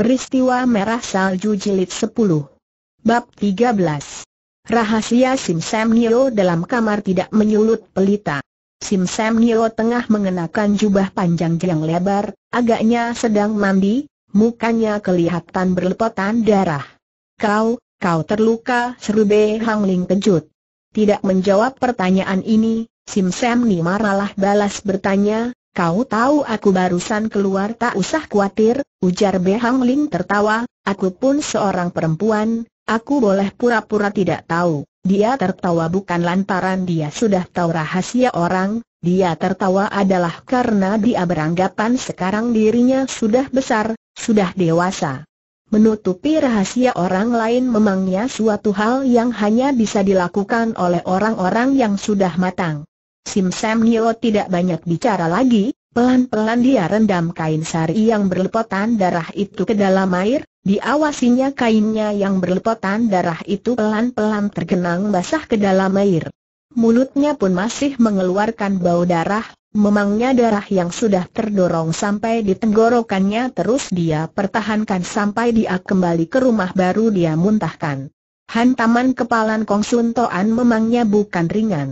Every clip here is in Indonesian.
Peristiwa Merah Salju Jilid 10 Bab 13 Rahasia Sim Sam Nio dalam kamar tidak menyulut pelita Sim Sam Nio tengah mengenakan jubah panjang yang lebar, agaknya sedang mandi, mukanya kelihatan berlepotan darah Kau, kau terluka seru Be Hang Ling kejut Tidak menjawab pertanyaan ini, Sim Sam Ni malah balas bertanya, Kau tahu aku barusan keluar tak usah khawatir, ujar Behang Ling tertawa, aku pun seorang perempuan, aku boleh pura-pura tidak tahu. Dia tertawa bukan lantaran dia sudah tahu rahasia orang, dia tertawa adalah karena dia beranggapan sekarang dirinya sudah besar, sudah dewasa. Menutupi rahasia orang lain memangnya suatu hal yang hanya bisa dilakukan oleh orang-orang yang sudah matang. Sim Sam Nio tidak banyak bicara lagi, pelan-pelan dia rendam kain sari yang berlepotan darah itu ke dalam air, diawasinya kainnya yang berlepotan darah itu pelan-pelan tergenang basah ke dalam air. Mulutnya pun masih mengeluarkan bau darah, memangnya darah yang sudah terdorong sampai di tenggorokannya terus dia pertahankan sampai dia kembali ke rumah baru dia muntahkan. Hantaman kepalan Kong Sun Toan memangnya bukan ringan.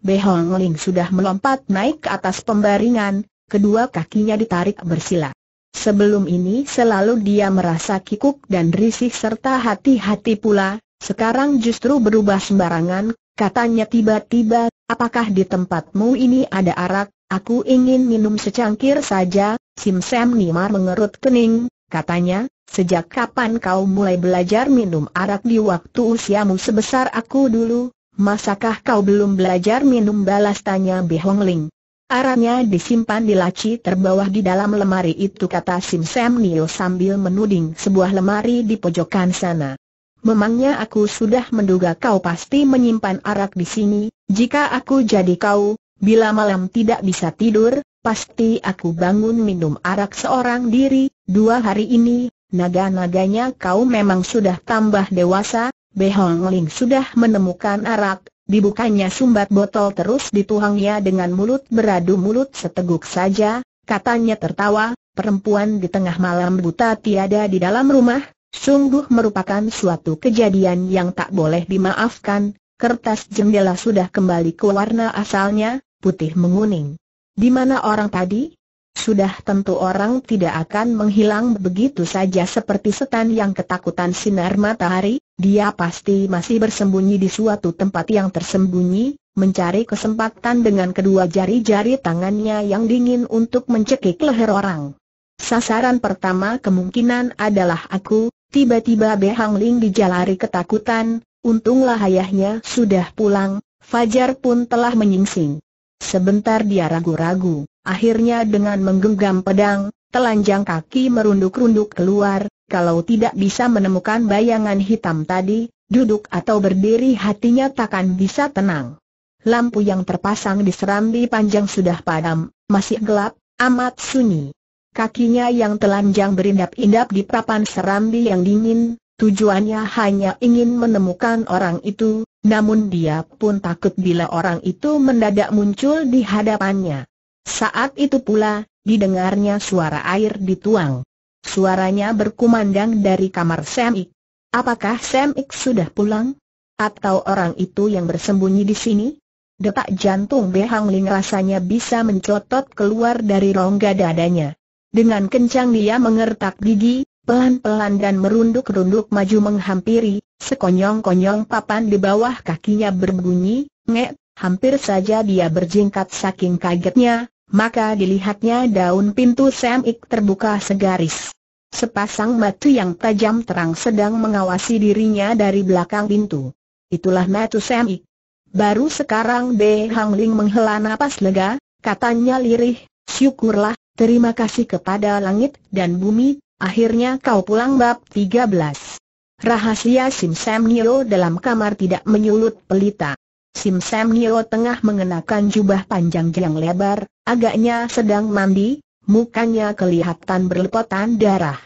Behong Ling sudah melompat naik ke atas pembaringan, kedua kakinya ditarik bersila. Sebelum ini selalu dia merasa kikuk dan risih serta hati-hati pula, sekarang justru berubah sembarangan, katanya tiba-tiba, apakah di tempatmu ini ada arak, aku ingin minum secangkir saja, Sim Sam Nimar mengerut kening, katanya, sejak kapan kau mulai belajar minum arak di waktu usiamu sebesar aku dulu, Masakah kau belum belajar minum balas tanya Bi Ling? Arahnya disimpan di laci terbawah di dalam lemari itu kata Sim Sam Nio sambil menuding sebuah lemari di pojokan sana. Memangnya aku sudah menduga kau pasti menyimpan arak di sini, jika aku jadi kau, bila malam tidak bisa tidur, pasti aku bangun minum arak seorang diri, dua hari ini, naga-naganya kau memang sudah tambah dewasa, Behong Ling sudah menemukan arak, dibukanya sumbat botol terus dituangnya dengan mulut beradu mulut seteguk saja, katanya tertawa, perempuan di tengah malam buta tiada di dalam rumah, sungguh merupakan suatu kejadian yang tak boleh dimaafkan, kertas jendela sudah kembali ke warna asalnya, putih menguning. Di mana orang tadi? Sudah tentu orang tidak akan menghilang begitu saja seperti setan yang ketakutan sinar matahari, dia pasti masih bersembunyi di suatu tempat yang tersembunyi, mencari kesempatan dengan kedua jari-jari tangannya yang dingin untuk mencekik leher orang. Sasaran pertama kemungkinan adalah aku, tiba-tiba Behang Ling dijalari ketakutan, untunglah ayahnya sudah pulang, Fajar pun telah menyingsing. Sebentar dia ragu-ragu, akhirnya dengan menggenggam pedang, telanjang kaki merunduk-runduk keluar, kalau tidak bisa menemukan bayangan hitam tadi, duduk atau berdiri hatinya takkan bisa tenang. Lampu yang terpasang di serambi panjang sudah padam, masih gelap, amat sunyi. Kakinya yang telanjang berindap-indap di papan serambi yang dingin, tujuannya hanya ingin menemukan orang itu, namun dia pun takut bila orang itu mendadak muncul di hadapannya. Saat itu pula, didengarnya suara air dituang. Suaranya berkumandang dari kamar Sam Ik. Apakah Sam Ik sudah pulang? Atau orang itu yang bersembunyi di sini? Detak jantung Behang Ling rasanya bisa mencotot keluar dari rongga dadanya. Dengan kencang dia mengertak gigi, pelan-pelan dan merunduk-runduk maju menghampiri, sekonyong-konyong papan di bawah kakinya berbunyi, ngek, hampir saja dia berjingkat saking kagetnya, maka dilihatnya daun pintu semik terbuka segaris. Sepasang mata yang tajam terang sedang mengawasi dirinya dari belakang pintu. Itulah mata semik. Baru sekarang B. Hang Ling menghela napas lega, katanya lirih, syukurlah, terima kasih kepada langit dan bumi, akhirnya kau pulang bab 13. Rahasia Sim Sam Nilo dalam kamar tidak menyulut pelita. Sim Sam Nio tengah mengenakan jubah panjang yang lebar, agaknya sedang mandi, mukanya kelihatan berlepotan darah.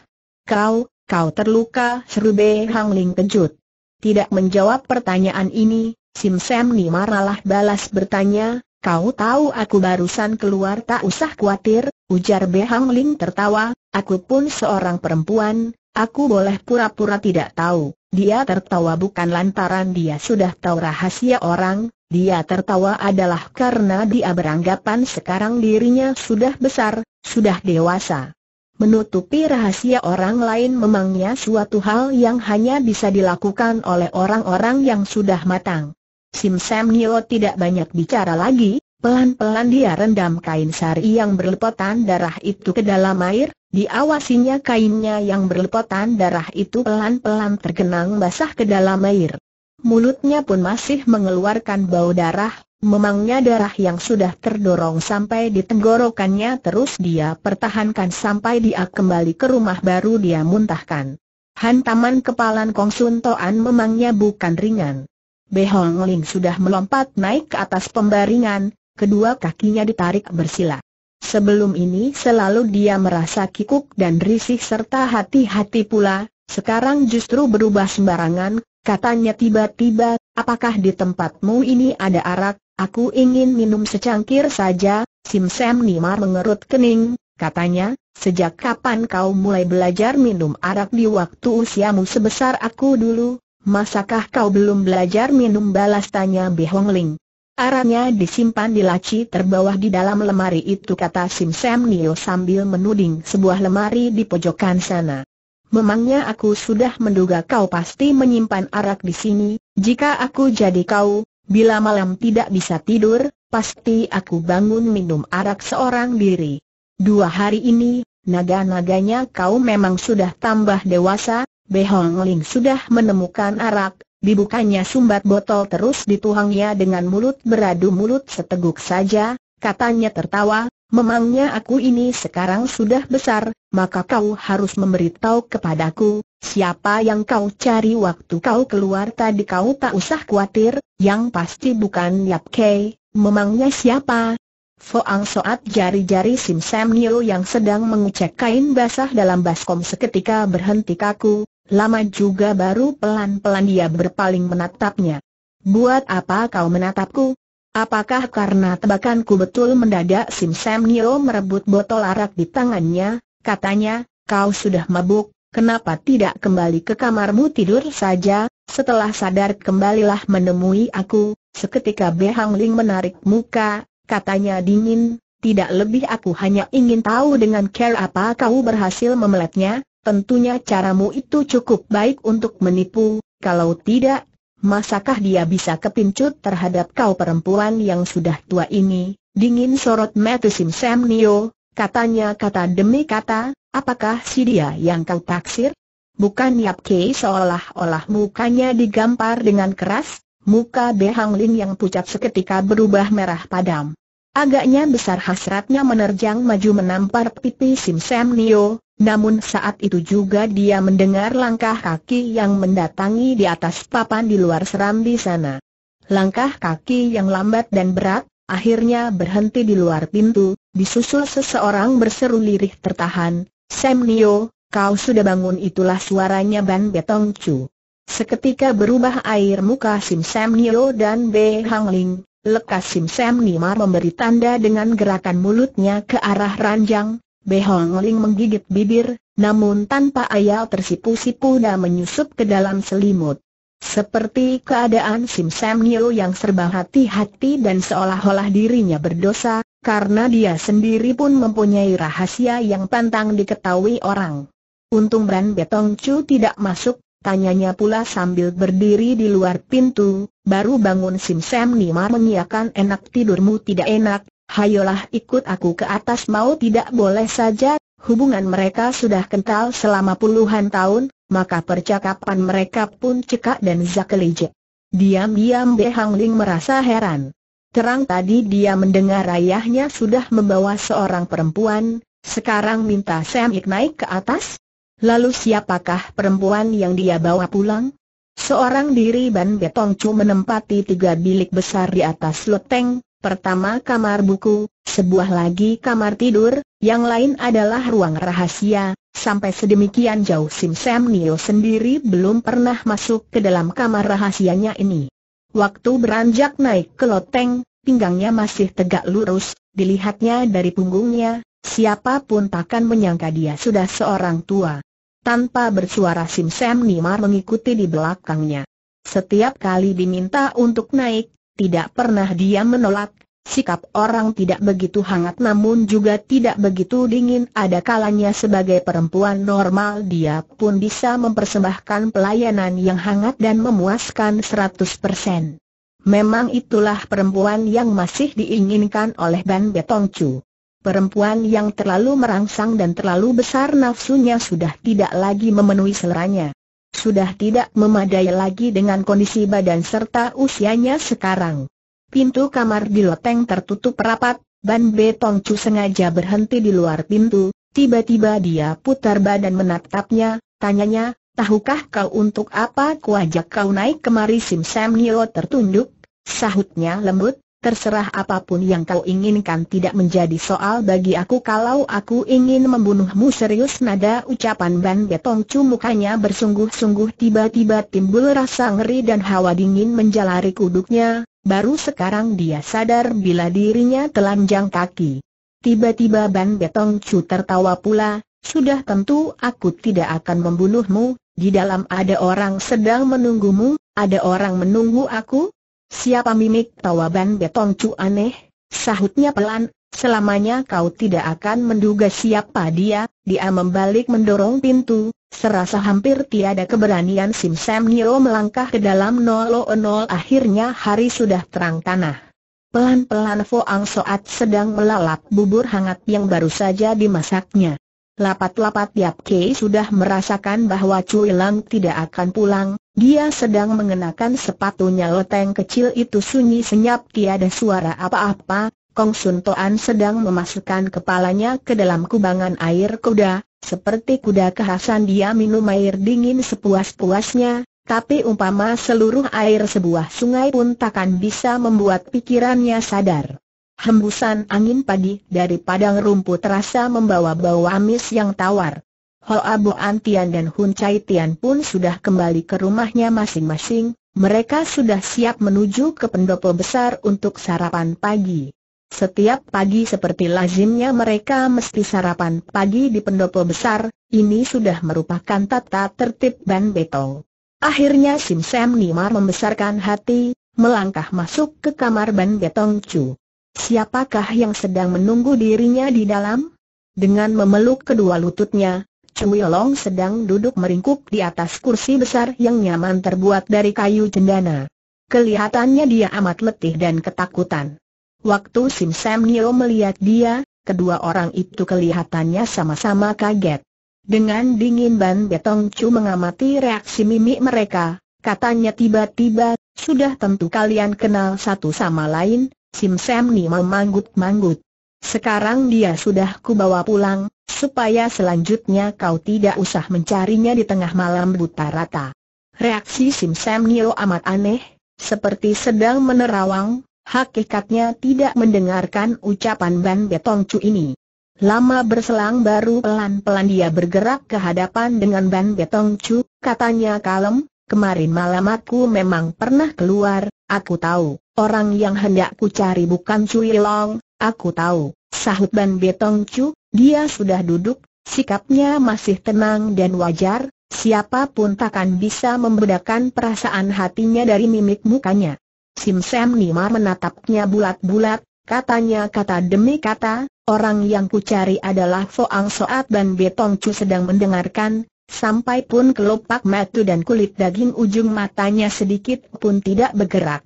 Kau, kau terluka, seru Be Hang Ling kejut. Tidak menjawab pertanyaan ini, Sim Sam Nio maralah balas bertanya, kau tahu aku barusan keluar tak usah khawatir, ujar Be Hang Ling tertawa, aku pun seorang perempuan, aku boleh pura-pura tidak tahu. Dia tertawa bukan lantaran dia sudah tahu rahasia orang, dia tertawa adalah karena dia beranggapan sekarang dirinya sudah besar, sudah dewasa. Menutupi rahasia orang lain memangnya suatu hal yang hanya bisa dilakukan oleh orang-orang yang sudah matang. Sim Sam Nio tidak banyak bicara lagi, pelan-pelan dia rendam kain sari yang berlepotan darah itu ke dalam air, Diawasinya kainnya yang berlepotan darah itu pelan-pelan tergenang basah ke dalam air. Mulutnya pun masih mengeluarkan bau darah, memangnya darah yang sudah terdorong sampai di tenggorokannya terus dia pertahankan sampai dia kembali ke rumah baru dia muntahkan. Hantaman kepalan Kong Sun Toan memangnya bukan ringan. Behong Ling sudah melompat naik ke atas pembaringan, kedua kakinya ditarik bersila. Sebelum ini selalu dia merasa kikuk dan risih serta hati-hati pula, sekarang justru berubah sembarangan, katanya tiba-tiba, apakah di tempatmu ini ada arak, aku ingin minum secangkir saja, Sim Sam Nimar mengerut kening, katanya, sejak kapan kau mulai belajar minum arak di waktu usiamu sebesar aku dulu, masakah kau belum belajar minum balas tanya Bihong Ling. Arahnya disimpan di laci terbawah di dalam lemari itu kata Sim Sam Nio sambil menuding sebuah lemari di pojokan sana. Memangnya aku sudah menduga kau pasti menyimpan arak di sini, jika aku jadi kau, bila malam tidak bisa tidur, pasti aku bangun minum arak seorang diri. Dua hari ini, naga-naganya kau memang sudah tambah dewasa, Behong Ling sudah menemukan arak, Dibukanya sumbat botol terus dituangnya dengan mulut beradu mulut seteguk saja, katanya tertawa, memangnya aku ini sekarang sudah besar, maka kau harus memberitahu kepadaku, siapa yang kau cari waktu kau keluar tadi kau tak usah khawatir, yang pasti bukan Yap Kei, memangnya siapa? Foang Soat jari-jari Sim Sam Nio yang sedang mengucap kain basah dalam baskom seketika berhenti kaku, Lama juga baru pelan-pelan dia berpaling menatapnya. Buat apa kau menatapku? Apakah karena tebakanku betul mendadak Sim Sam Nio merebut botol arak di tangannya, katanya, kau sudah mabuk, kenapa tidak kembali ke kamarmu tidur saja, setelah sadar kembalilah menemui aku, seketika Behang Ling menarik muka, katanya dingin, tidak lebih aku hanya ingin tahu dengan care apa kau berhasil memeletnya, Tentunya caramu itu cukup baik untuk menipu, kalau tidak, masakah dia bisa kepincut terhadap kau perempuan yang sudah tua ini? Dingin sorot Metusim Samnio, katanya kata demi kata, apakah si dia yang kau taksir? Bukan Yap Kei seolah-olah mukanya digampar dengan keras, muka Behang Lin yang pucat seketika berubah merah padam. Agaknya besar hasratnya menerjang maju menampar pipi Sim Sam Nio, namun saat itu juga dia mendengar langkah kaki yang mendatangi di atas papan di luar serambi sana. Langkah kaki yang lambat dan berat, akhirnya berhenti di luar pintu, disusul seseorang berseru lirih tertahan, Sam Nio, kau sudah bangun itulah suaranya Ban Betong Chu. Seketika berubah air muka Sim Sam Nio dan B. Hang Ling, Lekas Sim Sam Nima memberi tanda dengan gerakan mulutnya ke arah ranjang, Behong Ling menggigit bibir, namun tanpa ayal tersipu-sipu dan menyusup ke dalam selimut. Seperti keadaan Sim Sam Nio yang serba hati-hati dan seolah-olah dirinya berdosa, karena dia sendiri pun mempunyai rahasia yang pantang diketahui orang. Untung Bran Betong Chu tidak masuk Tanyanya pula sambil berdiri di luar pintu, baru bangun Sim Sam Nima mengiakan enak tidurmu tidak enak, hayolah ikut aku ke atas mau tidak boleh saja, hubungan mereka sudah kental selama puluhan tahun, maka percakapan mereka pun cekak dan zakelijek. Diam-diam Hang Ling merasa heran. Terang tadi dia mendengar ayahnya sudah membawa seorang perempuan, sekarang minta Sam Ik naik ke atas, Lalu siapakah perempuan yang dia bawa pulang? Seorang diri Ban Betong Chu menempati tiga bilik besar di atas loteng, pertama kamar buku, sebuah lagi kamar tidur, yang lain adalah ruang rahasia, sampai sedemikian jauh Sim Sam Nio sendiri belum pernah masuk ke dalam kamar rahasianya ini. Waktu beranjak naik ke loteng, pinggangnya masih tegak lurus, dilihatnya dari punggungnya, Siapapun takkan menyangka dia sudah seorang tua. Tanpa bersuara Sim Sam Nimar mengikuti di belakangnya. Setiap kali diminta untuk naik, tidak pernah dia menolak. Sikap orang tidak begitu hangat namun juga tidak begitu dingin ada kalanya sebagai perempuan normal dia pun bisa mempersembahkan pelayanan yang hangat dan memuaskan 100%. Memang itulah perempuan yang masih diinginkan oleh Ban Chu Perempuan yang terlalu merangsang dan terlalu besar nafsunya sudah tidak lagi memenuhi seleranya. Sudah tidak memadai lagi dengan kondisi badan serta usianya sekarang. Pintu kamar di loteng tertutup rapat, Ban Betong Chu sengaja berhenti di luar pintu, tiba-tiba dia putar badan menatapnya, tanyanya, tahukah kau untuk apa kuajak kau naik kemari Sim Sam Nio tertunduk? Sahutnya lembut, terserah apapun yang kau inginkan tidak menjadi soal bagi aku kalau aku ingin membunuhmu serius nada ucapan Ban Betong Cu mukanya bersungguh-sungguh tiba-tiba timbul rasa ngeri dan hawa dingin menjalari kuduknya, baru sekarang dia sadar bila dirinya telanjang kaki. Tiba-tiba Ban Betong Cu tertawa pula, sudah tentu aku tidak akan membunuhmu, di dalam ada orang sedang menunggumu, ada orang menunggu aku, Siapa mimik tawaban Betong Cu aneh? Sahutnya pelan, selamanya kau tidak akan menduga siapa dia, dia membalik mendorong pintu, serasa hampir tiada keberanian Sim Sam Niro melangkah ke dalam nol nol akhirnya hari sudah terang tanah. Pelan-pelan Foang Soat sedang melalap bubur hangat yang baru saja dimasaknya. Lapat-lapat Yap Kei sudah merasakan bahwa Cui Lang tidak akan pulang, dia sedang mengenakan sepatunya loteng kecil itu sunyi senyap tiada suara apa-apa, Kong Sun Toan sedang memasukkan kepalanya ke dalam kubangan air kuda, seperti kuda kehasan dia minum air dingin sepuas-puasnya, tapi umpama seluruh air sebuah sungai pun takkan bisa membuat pikirannya sadar. Hembusan angin padi dari padang rumput terasa membawa bau amis yang tawar. Ho Abu Antian dan Hun Chai Tian pun sudah kembali ke rumahnya masing-masing, mereka sudah siap menuju ke pendopo besar untuk sarapan pagi. Setiap pagi seperti lazimnya mereka mesti sarapan pagi di pendopo besar, ini sudah merupakan tata tertib Ban betul. Akhirnya Sim Sam Nimar membesarkan hati, melangkah masuk ke kamar Ban Betong Chu. Siapakah yang sedang menunggu dirinya di dalam? Dengan memeluk kedua lututnya, Cui Long sedang duduk meringkuk di atas kursi besar yang nyaman terbuat dari kayu cendana. Kelihatannya dia amat letih dan ketakutan. Waktu Sim Sam Nio melihat dia, kedua orang itu kelihatannya sama-sama kaget. Dengan dingin Ban Betong Chu mengamati reaksi mimik mereka, katanya tiba-tiba, sudah tentu kalian kenal satu sama lain, Sim Sam Nio memanggut-manggut. Sekarang dia sudah kubawa pulang, supaya selanjutnya kau tidak usah mencarinya di tengah malam buta rata. Reaksi Sim Sam Nio amat aneh, seperti sedang menerawang, hakikatnya tidak mendengarkan ucapan Ban Betong Chu ini. Lama berselang baru pelan-pelan dia bergerak ke hadapan dengan Ban Betong Chu, katanya kalem, kemarin malam aku memang pernah keluar, aku tahu, orang yang hendak ku cari bukan Cui Long, aku tahu, Sahut Ban Betong Chu, dia sudah duduk, sikapnya masih tenang dan wajar, siapapun takkan bisa membedakan perasaan hatinya dari mimik mukanya. Sim Sam Nima menatapnya bulat-bulat, katanya kata demi kata, orang yang ku cari adalah Foang Soat Ban Betong Chu sedang mendengarkan, sampai pun kelopak mata dan kulit daging ujung matanya sedikit pun tidak bergerak.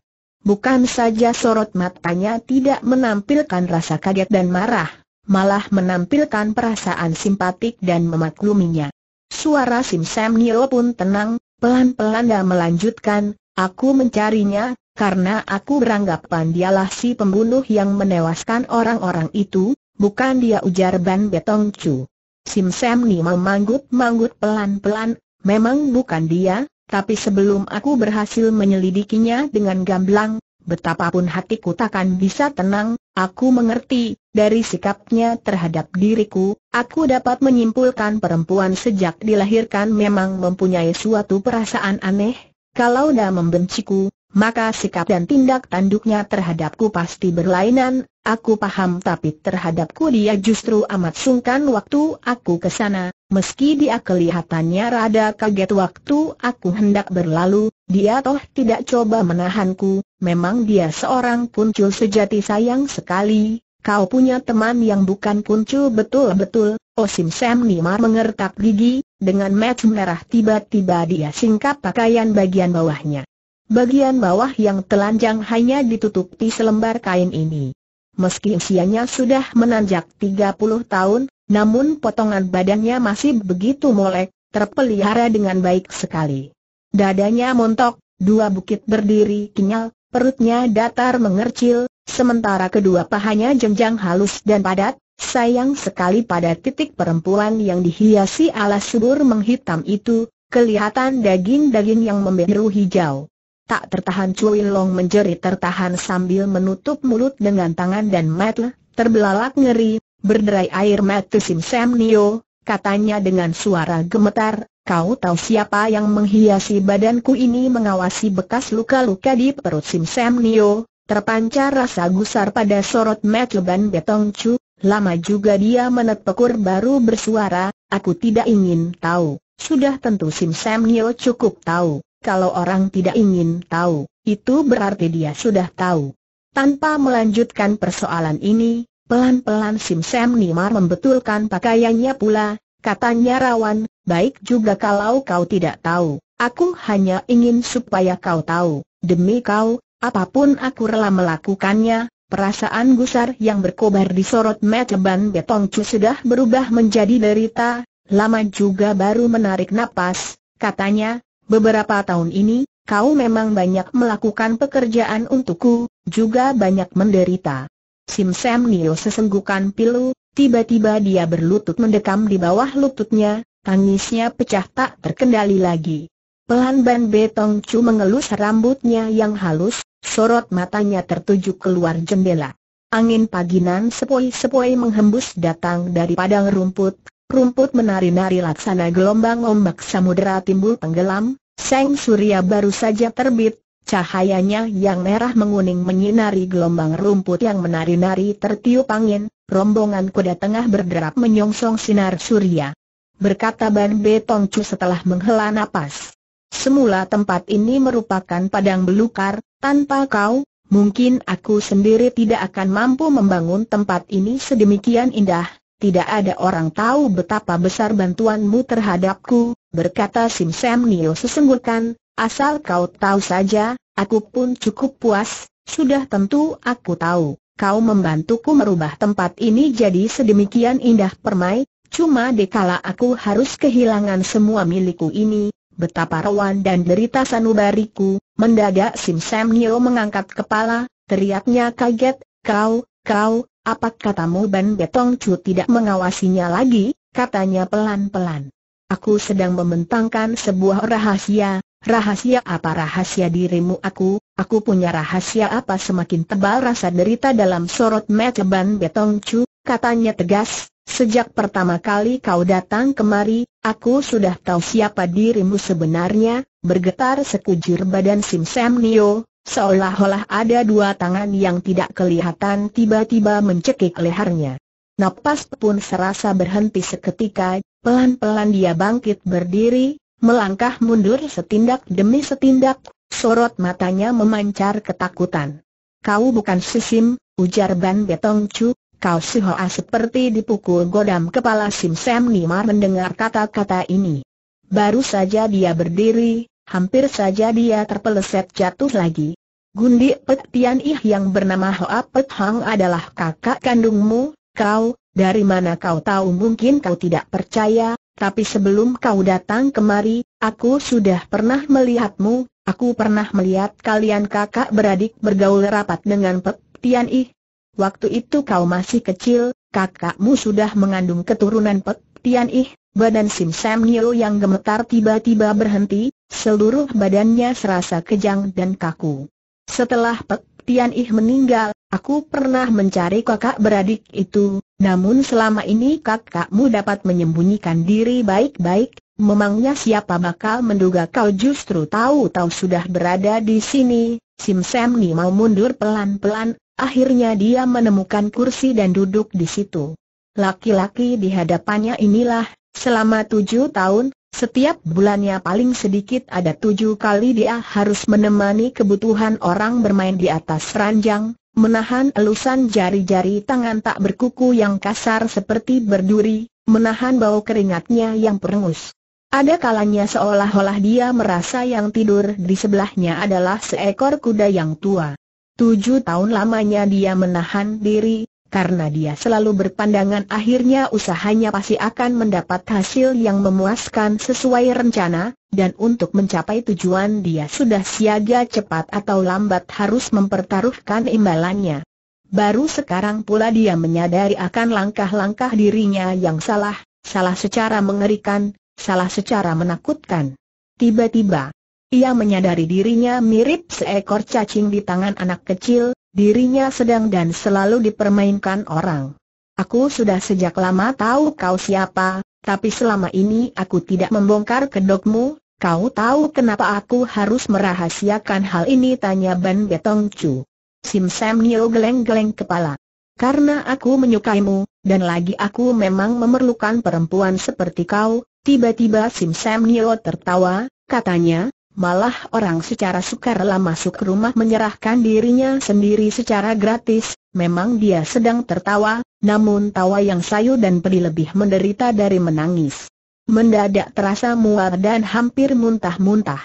Bukan saja sorot matanya tidak menampilkan rasa kaget dan marah, malah menampilkan perasaan simpatik dan memakluminya. Suara Sim Sam Nio pun tenang, pelan-pelan dia melanjutkan, aku mencarinya, karena aku beranggapan dialah si pembunuh yang menewaskan orang-orang itu, bukan dia ujar Ban Betong Chu. Sim Sam Ni memanggut-manggut pelan-pelan, memang bukan dia, tapi sebelum aku berhasil menyelidikinya dengan gamblang, betapapun hatiku takkan bisa tenang, aku mengerti, dari sikapnya terhadap diriku, aku dapat menyimpulkan perempuan sejak dilahirkan memang mempunyai suatu perasaan aneh, kalau dia membenciku, maka sikap dan tindak tanduknya terhadapku pasti berlainan, aku paham tapi terhadapku dia justru amat sungkan waktu aku kesana. Meski dia kelihatannya rada kaget waktu aku hendak berlalu, dia toh tidak coba menahanku, memang dia seorang kuncul sejati sayang sekali, kau punya teman yang bukan puncul betul-betul, Osim oh, Sam Nimar mengertak gigi, dengan match merah tiba-tiba dia singkap pakaian bagian bawahnya. Bagian bawah yang telanjang hanya ditutupi selembar kain ini. Meski usianya sudah menanjak tiga puluh tahun, namun potongan badannya masih begitu molek, terpelihara dengan baik sekali. Dadanya montok, dua bukit berdiri kenyal, perutnya datar mengercil, sementara kedua pahanya jenjang halus dan padat, sayang sekali pada titik perempuan yang dihiasi alas subur menghitam itu, kelihatan daging-daging yang membiru hijau. Tak tertahan Cui Long menjerit tertahan sambil menutup mulut dengan tangan dan mata, terbelalak ngeri, Berderai air mata Sim Sam Nio, katanya dengan suara gemetar, kau tahu siapa yang menghiasi badanku ini mengawasi bekas luka-luka di perut Sim Sam Nio, terpancar rasa gusar pada sorot Ban Betong Chu, lama juga dia menetekur baru bersuara, aku tidak ingin tahu, sudah tentu Sim Sam Nio cukup tahu, kalau orang tidak ingin tahu, itu berarti dia sudah tahu. Tanpa melanjutkan persoalan ini, Pelan-pelan Sim Sam Nimar membetulkan pakaiannya pula, katanya rawan, baik juga kalau kau tidak tahu, aku hanya ingin supaya kau tahu, demi kau, apapun aku rela melakukannya, perasaan gusar yang berkobar di sorot meteban betong cu sudah berubah menjadi derita, lama juga baru menarik napas, katanya, beberapa tahun ini, kau memang banyak melakukan pekerjaan untukku, juga banyak menderita. Sim Sam Nio sesenggukan pilu, tiba-tiba dia berlutut mendekam di bawah lututnya, tangisnya pecah tak terkendali lagi. Pelan Ban Betong Chu mengelus rambutnya yang halus, sorot matanya tertuju keluar jendela. Angin paginan sepoi-sepoi menghembus datang dari padang rumput, rumput menari-nari laksana gelombang ombak samudera timbul tenggelam, Seng Surya baru saja terbit, Cahayanya yang merah menguning menyinari gelombang rumput yang menari-nari tertiup angin, rombongan kuda tengah berderap menyongsong sinar surya. Berkata Ban Betong Chu setelah menghela napas. Semula tempat ini merupakan padang belukar, tanpa kau, mungkin aku sendiri tidak akan mampu membangun tempat ini sedemikian indah, tidak ada orang tahu betapa besar bantuanmu terhadapku, berkata Sim Sam Nio sesenggukan, Asal kau tahu saja, aku pun cukup puas, sudah tentu aku tahu, kau membantuku merubah tempat ini jadi sedemikian indah permai, cuma dikala aku harus kehilangan semua milikku ini, betapa rawan dan derita sanubariku, mendadak Sim Sam Nio mengangkat kepala, teriaknya kaget, kau, kau, apa katamu Ban Betong Chu tidak mengawasinya lagi, katanya pelan-pelan. Aku sedang membentangkan sebuah rahasia, Rahasia apa rahasia dirimu aku, aku punya rahasia apa semakin tebal rasa derita dalam sorot mata Ban Betong Chu, katanya tegas, sejak pertama kali kau datang kemari, aku sudah tahu siapa dirimu sebenarnya, bergetar sekujur badan Sim Sam Nio, seolah-olah ada dua tangan yang tidak kelihatan tiba-tiba mencekik lehernya. Napas pun serasa berhenti seketika, pelan-pelan dia bangkit berdiri, melangkah mundur setindak demi setindak, sorot matanya memancar ketakutan. Kau bukan Sisim, ujar Ban Betong Chu, kau si Hoa seperti dipukul godam kepala Sim Sam Nimar mendengar kata-kata ini. Baru saja dia berdiri, hampir saja dia terpeleset jatuh lagi. Gundi Pet Tian Ih yang bernama Hoa Pet Hang adalah kakak kandungmu, kau, dari mana kau tahu mungkin kau tidak percaya, tapi sebelum kau datang kemari, aku sudah pernah melihatmu, aku pernah melihat kalian kakak beradik bergaul rapat dengan Pek Tian Ih. Waktu itu kau masih kecil, kakakmu sudah mengandung keturunan Pek Tian Ih, badan Sim Sam Nilo yang gemetar tiba-tiba berhenti, seluruh badannya serasa kejang dan kaku. Setelah Pek Tian Ih meninggal, Aku pernah mencari kakak beradik itu, namun selama ini kakakmu dapat menyembunyikan diri baik-baik, memangnya siapa bakal menduga kau justru tahu-tahu sudah berada di sini, Sim Sam Ni mau mundur pelan-pelan, akhirnya dia menemukan kursi dan duduk di situ. Laki-laki di hadapannya inilah, selama tujuh tahun, setiap bulannya paling sedikit ada tujuh kali dia harus menemani kebutuhan orang bermain di atas ranjang, menahan elusan jari-jari tangan tak berkuku yang kasar seperti berduri, menahan bau keringatnya yang perengus. Ada kalanya seolah-olah dia merasa yang tidur di sebelahnya adalah seekor kuda yang tua. Tujuh tahun lamanya dia menahan diri, karena dia selalu berpandangan akhirnya usahanya pasti akan mendapat hasil yang memuaskan sesuai rencana, dan untuk mencapai tujuan dia sudah siaga cepat atau lambat harus mempertaruhkan imbalannya. Baru sekarang pula dia menyadari akan langkah-langkah dirinya yang salah, salah secara mengerikan, salah secara menakutkan. Tiba-tiba, ia menyadari dirinya mirip seekor cacing di tangan anak kecil, Dirinya sedang dan selalu dipermainkan orang. Aku sudah sejak lama tahu kau siapa, tapi selama ini aku tidak membongkar kedokmu, kau tahu kenapa aku harus merahasiakan hal ini tanya Ban Betong Chu. Sim Sam Nio geleng-geleng kepala. Karena aku menyukaimu, dan lagi aku memang memerlukan perempuan seperti kau, tiba-tiba Sim Sam Nio tertawa, katanya, malah orang secara sukarela masuk rumah menyerahkan dirinya sendiri secara gratis, memang dia sedang tertawa, namun tawa yang sayu dan pedih lebih menderita dari menangis. Mendadak terasa mual dan hampir muntah-muntah.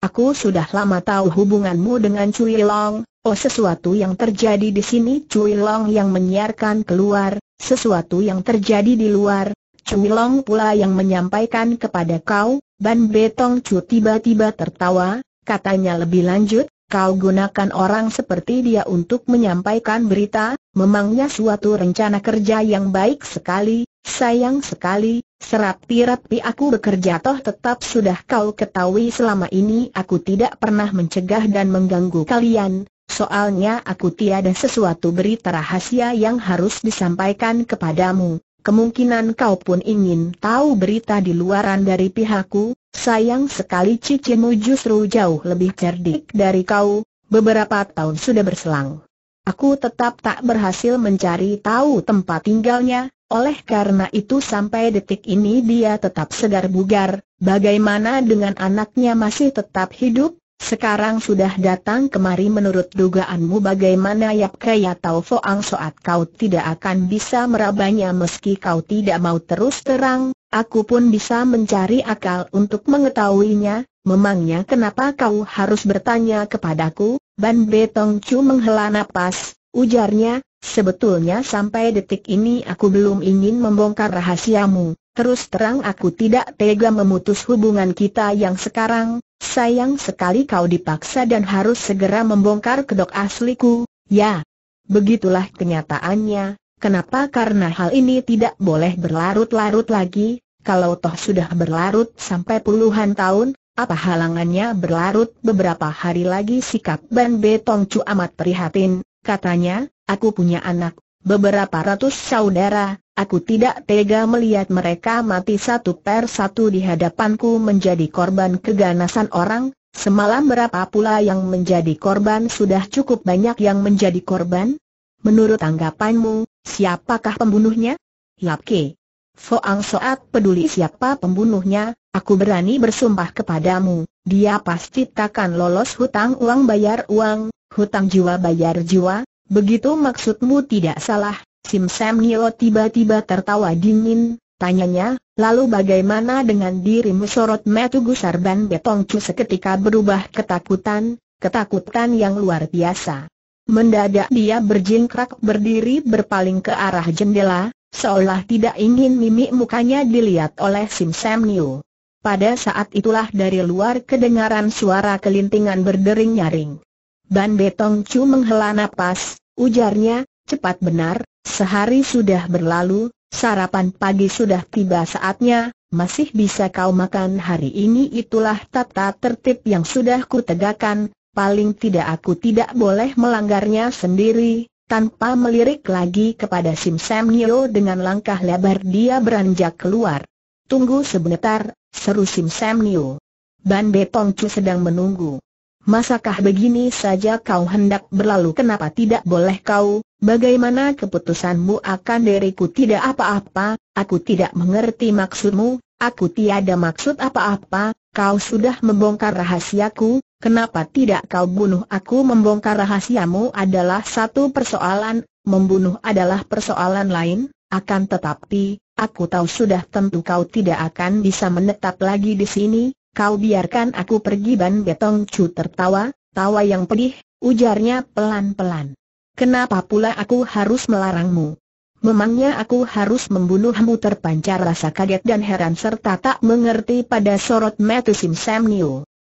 Aku sudah lama tahu hubunganmu dengan Cui Long, oh sesuatu yang terjadi di sini Cui Long yang menyiarkan keluar, sesuatu yang terjadi di luar, Cui Long pula yang menyampaikan kepada kau, Ban Betong Chu tiba-tiba tertawa, katanya lebih lanjut, kau gunakan orang seperti dia untuk menyampaikan berita, memangnya suatu rencana kerja yang baik sekali, sayang sekali, serap serapi-rapi aku bekerja toh tetap sudah kau ketahui selama ini aku tidak pernah mencegah dan mengganggu kalian, soalnya aku tiada sesuatu berita rahasia yang harus disampaikan kepadamu. Kemungkinan kau pun ingin tahu berita di luaran dari pihakku, sayang sekali cici cicimu justru jauh lebih cerdik dari kau, beberapa tahun sudah berselang. Aku tetap tak berhasil mencari tahu tempat tinggalnya, oleh karena itu sampai detik ini dia tetap segar bugar, bagaimana dengan anaknya masih tetap hidup? Sekarang sudah datang kemari menurut dugaanmu bagaimana Yap Kaya Tau Foang Soat kau tidak akan bisa merabanya meski kau tidak mau terus terang, aku pun bisa mencari akal untuk mengetahuinya, memangnya kenapa kau harus bertanya kepadaku, Ban Betong Chu menghela napas, ujarnya, sebetulnya sampai detik ini aku belum ingin membongkar rahasiamu, terus terang aku tidak tega memutus hubungan kita yang sekarang, Sayang sekali kau dipaksa dan harus segera membongkar kedok asliku, ya. Begitulah kenyataannya, kenapa karena hal ini tidak boleh berlarut-larut lagi, kalau toh sudah berlarut sampai puluhan tahun, apa halangannya berlarut beberapa hari lagi sikap Ban Tong Cu amat prihatin, katanya, aku punya anak, beberapa ratus saudara, Aku tidak tega melihat mereka mati satu per satu di hadapanku menjadi korban keganasan orang, semalam berapa pula yang menjadi korban sudah cukup banyak yang menjadi korban? Menurut anggapanmu, siapakah pembunuhnya? Lap Yapke. Foang Soat peduli siapa pembunuhnya, aku berani bersumpah kepadamu, dia pasti takkan lolos hutang uang bayar uang, hutang jiwa bayar jiwa, begitu maksudmu tidak salah, Sim Sam Nio tiba-tiba tertawa dingin, tanyanya, lalu bagaimana dengan dirimu sorot metu gusarban betong cu seketika berubah ketakutan, ketakutan yang luar biasa. Mendadak dia berjingkrak berdiri berpaling ke arah jendela, seolah tidak ingin mimik mukanya dilihat oleh Sim Sam Nio. Pada saat itulah dari luar kedengaran suara kelintingan berdering nyaring. Ban Betong Chu menghela napas, ujarnya, cepat benar, Sehari sudah berlalu, sarapan pagi sudah tiba saatnya, masih bisa kau makan hari ini itulah tata tertib yang sudah tegakkan, paling tidak aku tidak boleh melanggarnya sendiri, tanpa melirik lagi kepada Sim Sam Nyo dengan langkah lebar dia beranjak keluar. Tunggu sebentar, seru Sim Sam Nyo. Ban Betong Chu sedang menunggu. Masakah begini saja kau hendak berlalu kenapa tidak boleh kau, Bagaimana keputusanmu akan diriku tidak apa-apa, aku tidak mengerti maksudmu, aku tiada maksud apa-apa, kau sudah membongkar rahasiaku, kenapa tidak kau bunuh aku membongkar rahasiamu adalah satu persoalan, membunuh adalah persoalan lain, akan tetapi, aku tahu sudah tentu kau tidak akan bisa menetap lagi di sini, kau biarkan aku pergi Ban Betong Chu tertawa, tawa yang pedih, ujarnya pelan-pelan. Kenapa pula aku harus melarangmu? Memangnya aku harus membunuhmu terpancar rasa kaget dan heran serta tak mengerti pada sorot mata Sim Sam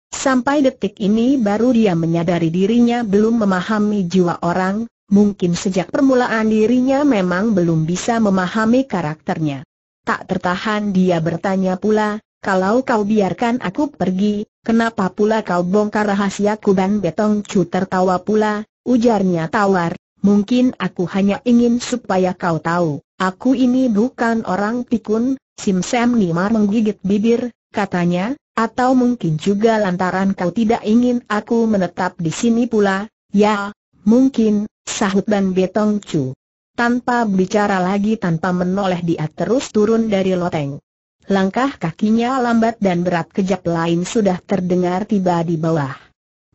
Sampai detik ini baru dia menyadari dirinya belum memahami jiwa orang, mungkin sejak permulaan dirinya memang belum bisa memahami karakternya. Tak tertahan dia bertanya pula, kalau kau biarkan aku pergi, kenapa pula kau bongkar rahasia Kuban Betong cu tertawa pula, ujarnya tawar, mungkin aku hanya ingin supaya kau tahu, aku ini bukan orang pikun, Sim Sam Nima menggigit bibir, katanya, atau mungkin juga lantaran kau tidak ingin aku menetap di sini pula, ya, mungkin, sahut dan betong cu. Tanpa bicara lagi tanpa menoleh dia terus turun dari loteng. Langkah kakinya lambat dan berat kejap lain sudah terdengar tiba di bawah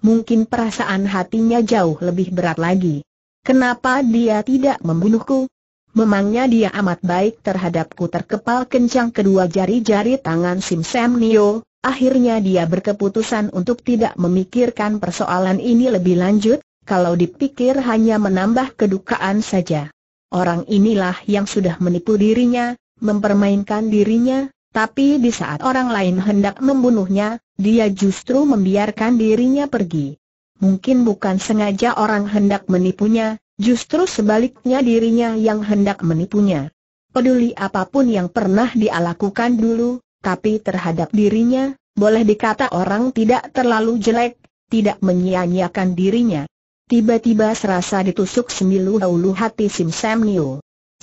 mungkin perasaan hatinya jauh lebih berat lagi. Kenapa dia tidak membunuhku? Memangnya dia amat baik terhadapku terkepal kencang kedua jari-jari tangan Sim Sam Nio, akhirnya dia berkeputusan untuk tidak memikirkan persoalan ini lebih lanjut, kalau dipikir hanya menambah kedukaan saja. Orang inilah yang sudah menipu dirinya, mempermainkan dirinya, tapi di saat orang lain hendak membunuhnya, dia justru membiarkan dirinya pergi. Mungkin bukan sengaja orang hendak menipunya, justru sebaliknya dirinya yang hendak menipunya. Peduli apapun yang pernah dia lakukan dulu, tapi terhadap dirinya, boleh dikata orang tidak terlalu jelek, tidak menyia-nyiakan dirinya. Tiba-tiba serasa ditusuk semilu ulu hati Sim Sam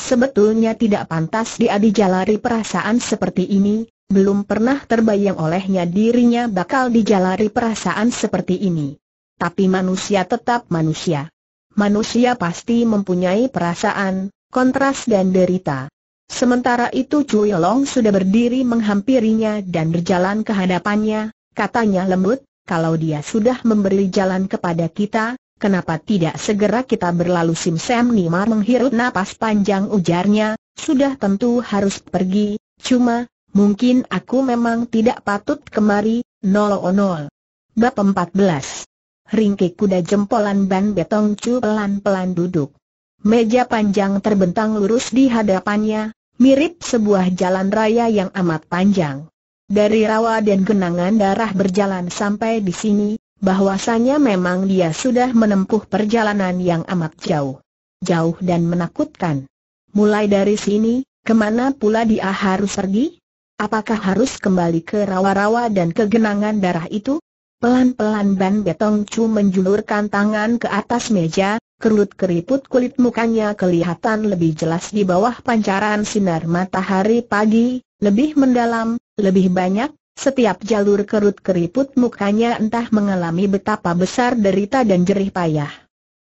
Sebetulnya tidak pantas dia dijalari perasaan seperti ini, belum pernah terbayang olehnya dirinya bakal dijalari perasaan seperti ini. Tapi manusia tetap manusia. Manusia pasti mempunyai perasaan, kontras dan derita. Sementara itu Cui Long sudah berdiri menghampirinya dan berjalan ke hadapannya, katanya lembut, kalau dia sudah memberi jalan kepada kita, Kenapa tidak segera kita berlalu Sim Sam Nimar menghirup napas panjang ujarnya, sudah tentu harus pergi, cuma, mungkin aku memang tidak patut kemari, nol nol. Bab 14 Ringki kuda jempolan ban betong cu pelan-pelan duduk. Meja panjang terbentang lurus di hadapannya, mirip sebuah jalan raya yang amat panjang. Dari rawa dan genangan darah berjalan sampai di sini, bahwasanya memang dia sudah menempuh perjalanan yang amat jauh. Jauh dan menakutkan. Mulai dari sini, kemana pula dia harus pergi? Apakah harus kembali ke rawa-rawa dan kegenangan darah itu? Pelan-pelan Ban Betong Chu menjulurkan tangan ke atas meja, kerut-keriput kulit mukanya kelihatan lebih jelas di bawah pancaran sinar matahari pagi, lebih mendalam, lebih banyak, setiap jalur kerut keriput mukanya entah mengalami betapa besar derita dan jerih payah.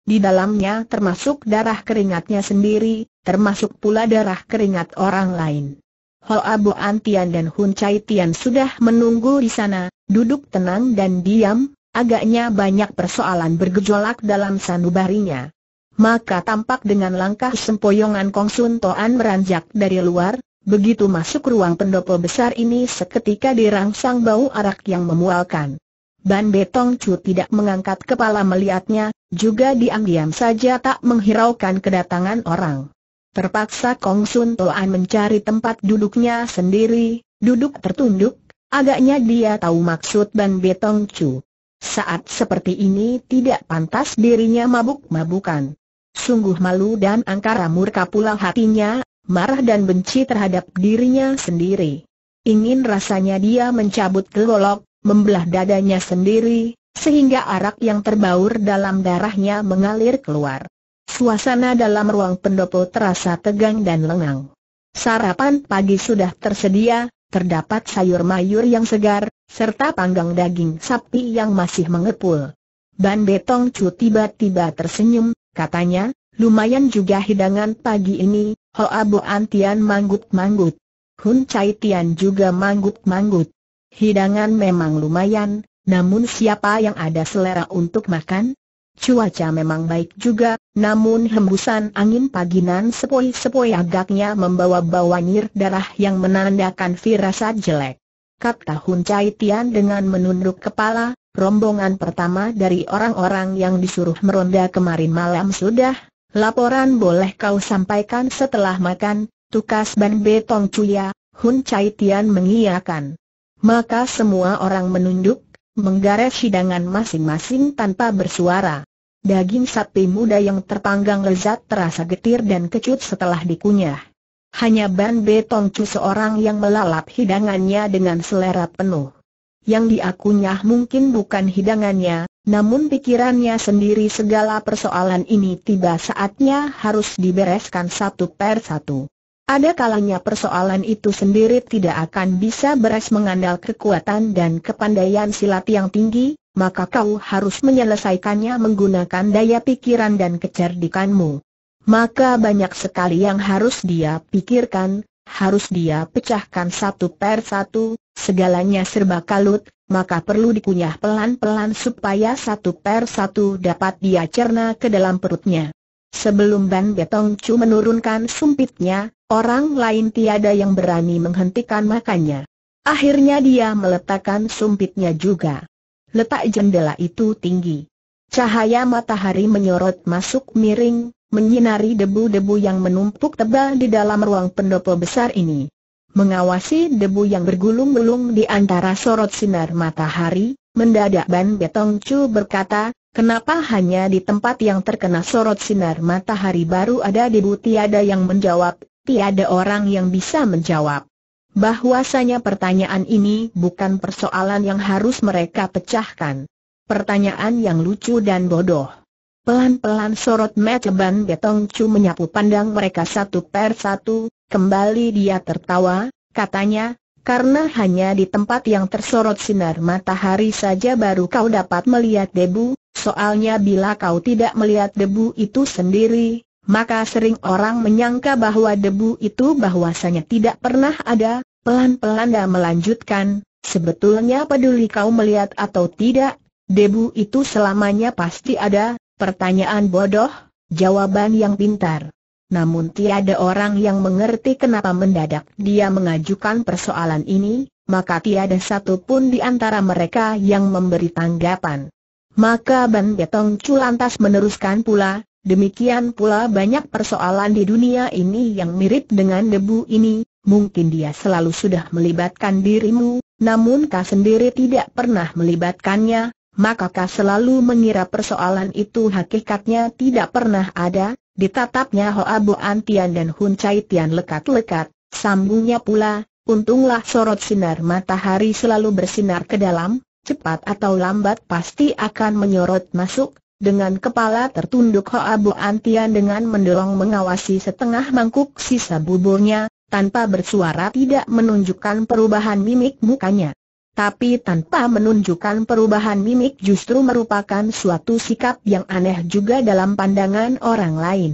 Di dalamnya termasuk darah keringatnya sendiri, termasuk pula darah keringat orang lain. Ho Abu Antian dan Hun Chai Tian sudah menunggu di sana, duduk tenang dan diam, agaknya banyak persoalan bergejolak dalam sanubarinya. Maka tampak dengan langkah sempoyongan Kong Sun Toan meranjak dari luar, Begitu masuk ruang pendopo besar ini seketika dirangsang bau arak yang memualkan. Ban Betong Chu tidak mengangkat kepala melihatnya, juga diam-diam saja tak menghiraukan kedatangan orang. Terpaksa Kong Sun Toan mencari tempat duduknya sendiri, duduk tertunduk, agaknya dia tahu maksud Ban Betong Chu. Saat seperti ini tidak pantas dirinya mabuk-mabukan. Sungguh malu dan angkara murka pula hatinya, marah dan benci terhadap dirinya sendiri. Ingin rasanya dia mencabut gelolok, membelah dadanya sendiri, sehingga arak yang terbaur dalam darahnya mengalir keluar. Suasana dalam ruang pendopo terasa tegang dan lengang. Sarapan pagi sudah tersedia, terdapat sayur mayur yang segar, serta panggang daging sapi yang masih mengepul. Ban Betong Cu tiba-tiba tersenyum, katanya, lumayan juga hidangan pagi ini, Hoa Abu Antian manggut-manggut. Hun Chai Tian juga manggut-manggut. Hidangan memang lumayan, namun siapa yang ada selera untuk makan? Cuaca memang baik juga, namun hembusan angin paginan sepoi-sepoi agaknya membawa bau nyir darah yang menandakan firasat jelek. Kata Hun Chai Tian dengan menunduk kepala, rombongan pertama dari orang-orang yang disuruh meronda kemarin malam sudah Laporan boleh kau sampaikan setelah makan, tukas Ban Betong Cuya, Hun Chai Tian mengiyakan. Maka semua orang menunduk, menggaret hidangan masing-masing tanpa bersuara. Daging sapi muda yang terpanggang lezat terasa getir dan kecut setelah dikunyah. Hanya Ban Betong Cu seorang yang melalap hidangannya dengan selera penuh. Yang diakunyah mungkin bukan hidangannya, namun pikirannya sendiri segala persoalan ini tiba saatnya harus dibereskan satu per satu. Ada kalanya persoalan itu sendiri tidak akan bisa beres mengandal kekuatan dan kepandaian silat yang tinggi, maka kau harus menyelesaikannya menggunakan daya pikiran dan kecerdikanmu. Maka banyak sekali yang harus dia pikirkan, harus dia pecahkan satu per satu, segalanya serba kalut, maka perlu dikunyah pelan-pelan supaya satu per satu dapat dia cerna ke dalam perutnya. Sebelum Ban Betong Chu menurunkan sumpitnya, orang lain tiada yang berani menghentikan makannya. Akhirnya dia meletakkan sumpitnya juga. Letak jendela itu tinggi. Cahaya matahari menyorot masuk miring, menyinari debu-debu yang menumpuk tebal di dalam ruang pendopo besar ini. Mengawasi debu yang bergulung-gulung di antara sorot sinar matahari, mendadak Ban Betong Chu berkata, Kenapa hanya di tempat yang terkena sorot sinar matahari baru ada debu tiada yang menjawab, tiada orang yang bisa menjawab. Bahwasanya pertanyaan ini bukan persoalan yang harus mereka pecahkan. Pertanyaan yang lucu dan bodoh. Pelan-pelan sorot Ban Betong Chu menyapu pandang mereka satu per satu, Kembali dia tertawa, katanya, karena hanya di tempat yang tersorot sinar matahari saja baru kau dapat melihat debu, soalnya bila kau tidak melihat debu itu sendiri, maka sering orang menyangka bahwa debu itu bahwasanya tidak pernah ada, pelan-pelan dia melanjutkan, sebetulnya peduli kau melihat atau tidak, debu itu selamanya pasti ada, pertanyaan bodoh, jawaban yang pintar namun tiada orang yang mengerti kenapa mendadak dia mengajukan persoalan ini, maka tiada satu pun di antara mereka yang memberi tanggapan. Maka Ban Betong Chu lantas meneruskan pula, demikian pula banyak persoalan di dunia ini yang mirip dengan debu ini, mungkin dia selalu sudah melibatkan dirimu, namun kau sendiri tidak pernah melibatkannya, maka kau selalu mengira persoalan itu hakikatnya tidak pernah ada, Ditatapnya Hoa Boan Tian dan Hun Chai Tian lekat-lekat, sambungnya pula, untunglah sorot sinar matahari selalu bersinar ke dalam, cepat atau lambat pasti akan menyorot masuk, dengan kepala tertunduk Hoa Boan Tian dengan mendorong mengawasi setengah mangkuk sisa buburnya, tanpa bersuara tidak menunjukkan perubahan mimik mukanya tapi tanpa menunjukkan perubahan mimik justru merupakan suatu sikap yang aneh juga dalam pandangan orang lain.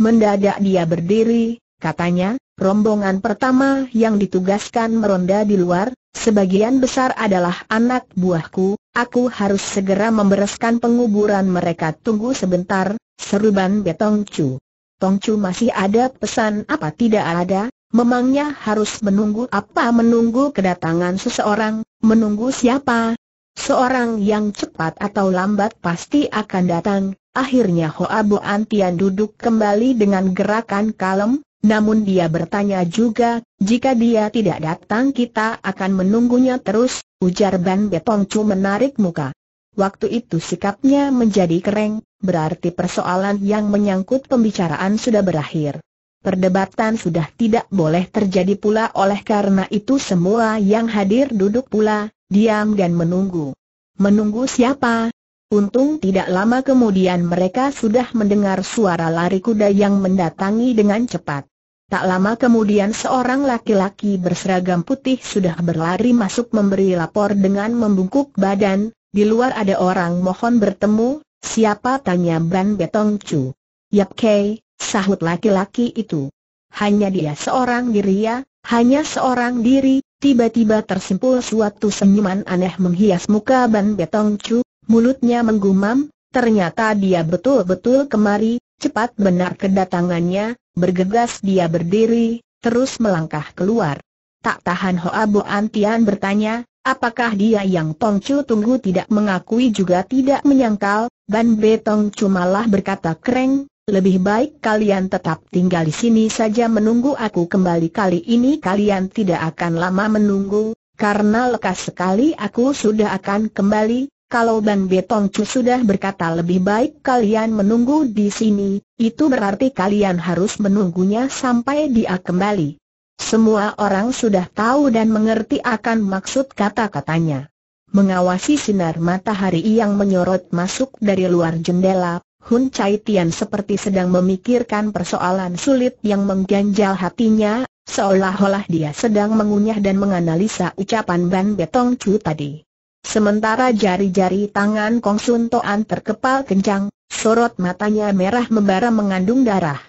Mendadak dia berdiri, katanya, rombongan pertama yang ditugaskan meronda di luar, sebagian besar adalah anak buahku, aku harus segera membereskan penguburan mereka tunggu sebentar, seruban Betongcu. Tongcu masih ada pesan apa tidak ada, memangnya harus menunggu apa menunggu kedatangan seseorang, Menunggu siapa? Seorang yang cepat atau lambat pasti akan datang. Akhirnya Hoa Bo Antian duduk kembali dengan gerakan kalem, namun dia bertanya juga, jika dia tidak datang kita akan menunggunya terus, ujar Ban Betong Chu menarik muka. Waktu itu sikapnya menjadi kering, berarti persoalan yang menyangkut pembicaraan sudah berakhir. Perdebatan sudah tidak boleh terjadi pula oleh karena itu semua yang hadir duduk pula, diam dan menunggu. Menunggu siapa? Untung tidak lama kemudian mereka sudah mendengar suara lari kuda yang mendatangi dengan cepat. Tak lama kemudian seorang laki-laki berseragam putih sudah berlari masuk memberi lapor dengan membungkuk badan, di luar ada orang mohon bertemu, siapa tanya Ban Betong Chu. Yap Kei, Sahut laki-laki itu. Hanya dia seorang diri ya, hanya seorang diri, tiba-tiba tersimpul suatu senyuman aneh menghias muka Ban Betong Chu, mulutnya menggumam, ternyata dia betul-betul kemari, cepat benar kedatangannya, bergegas dia berdiri, terus melangkah keluar. Tak tahan Hoa Abu Antian bertanya, apakah dia yang Tong Chu tunggu tidak mengakui juga tidak menyangkal, Ban Betong Chu malah berkata kereng, lebih baik kalian tetap tinggal di sini saja menunggu aku kembali kali ini kalian tidak akan lama menunggu, karena lekas sekali aku sudah akan kembali, kalau Ban Betong Chu sudah berkata lebih baik kalian menunggu di sini, itu berarti kalian harus menunggunya sampai dia kembali. Semua orang sudah tahu dan mengerti akan maksud kata-katanya. Mengawasi sinar matahari yang menyorot masuk dari luar jendela, Hun Chai Tian seperti sedang memikirkan persoalan sulit yang mengganjal hatinya, seolah-olah dia sedang mengunyah dan menganalisa ucapan Ban Betong Chu tadi. Sementara jari-jari tangan Kong Sun Toan terkepal kencang, sorot matanya merah membara mengandung darah.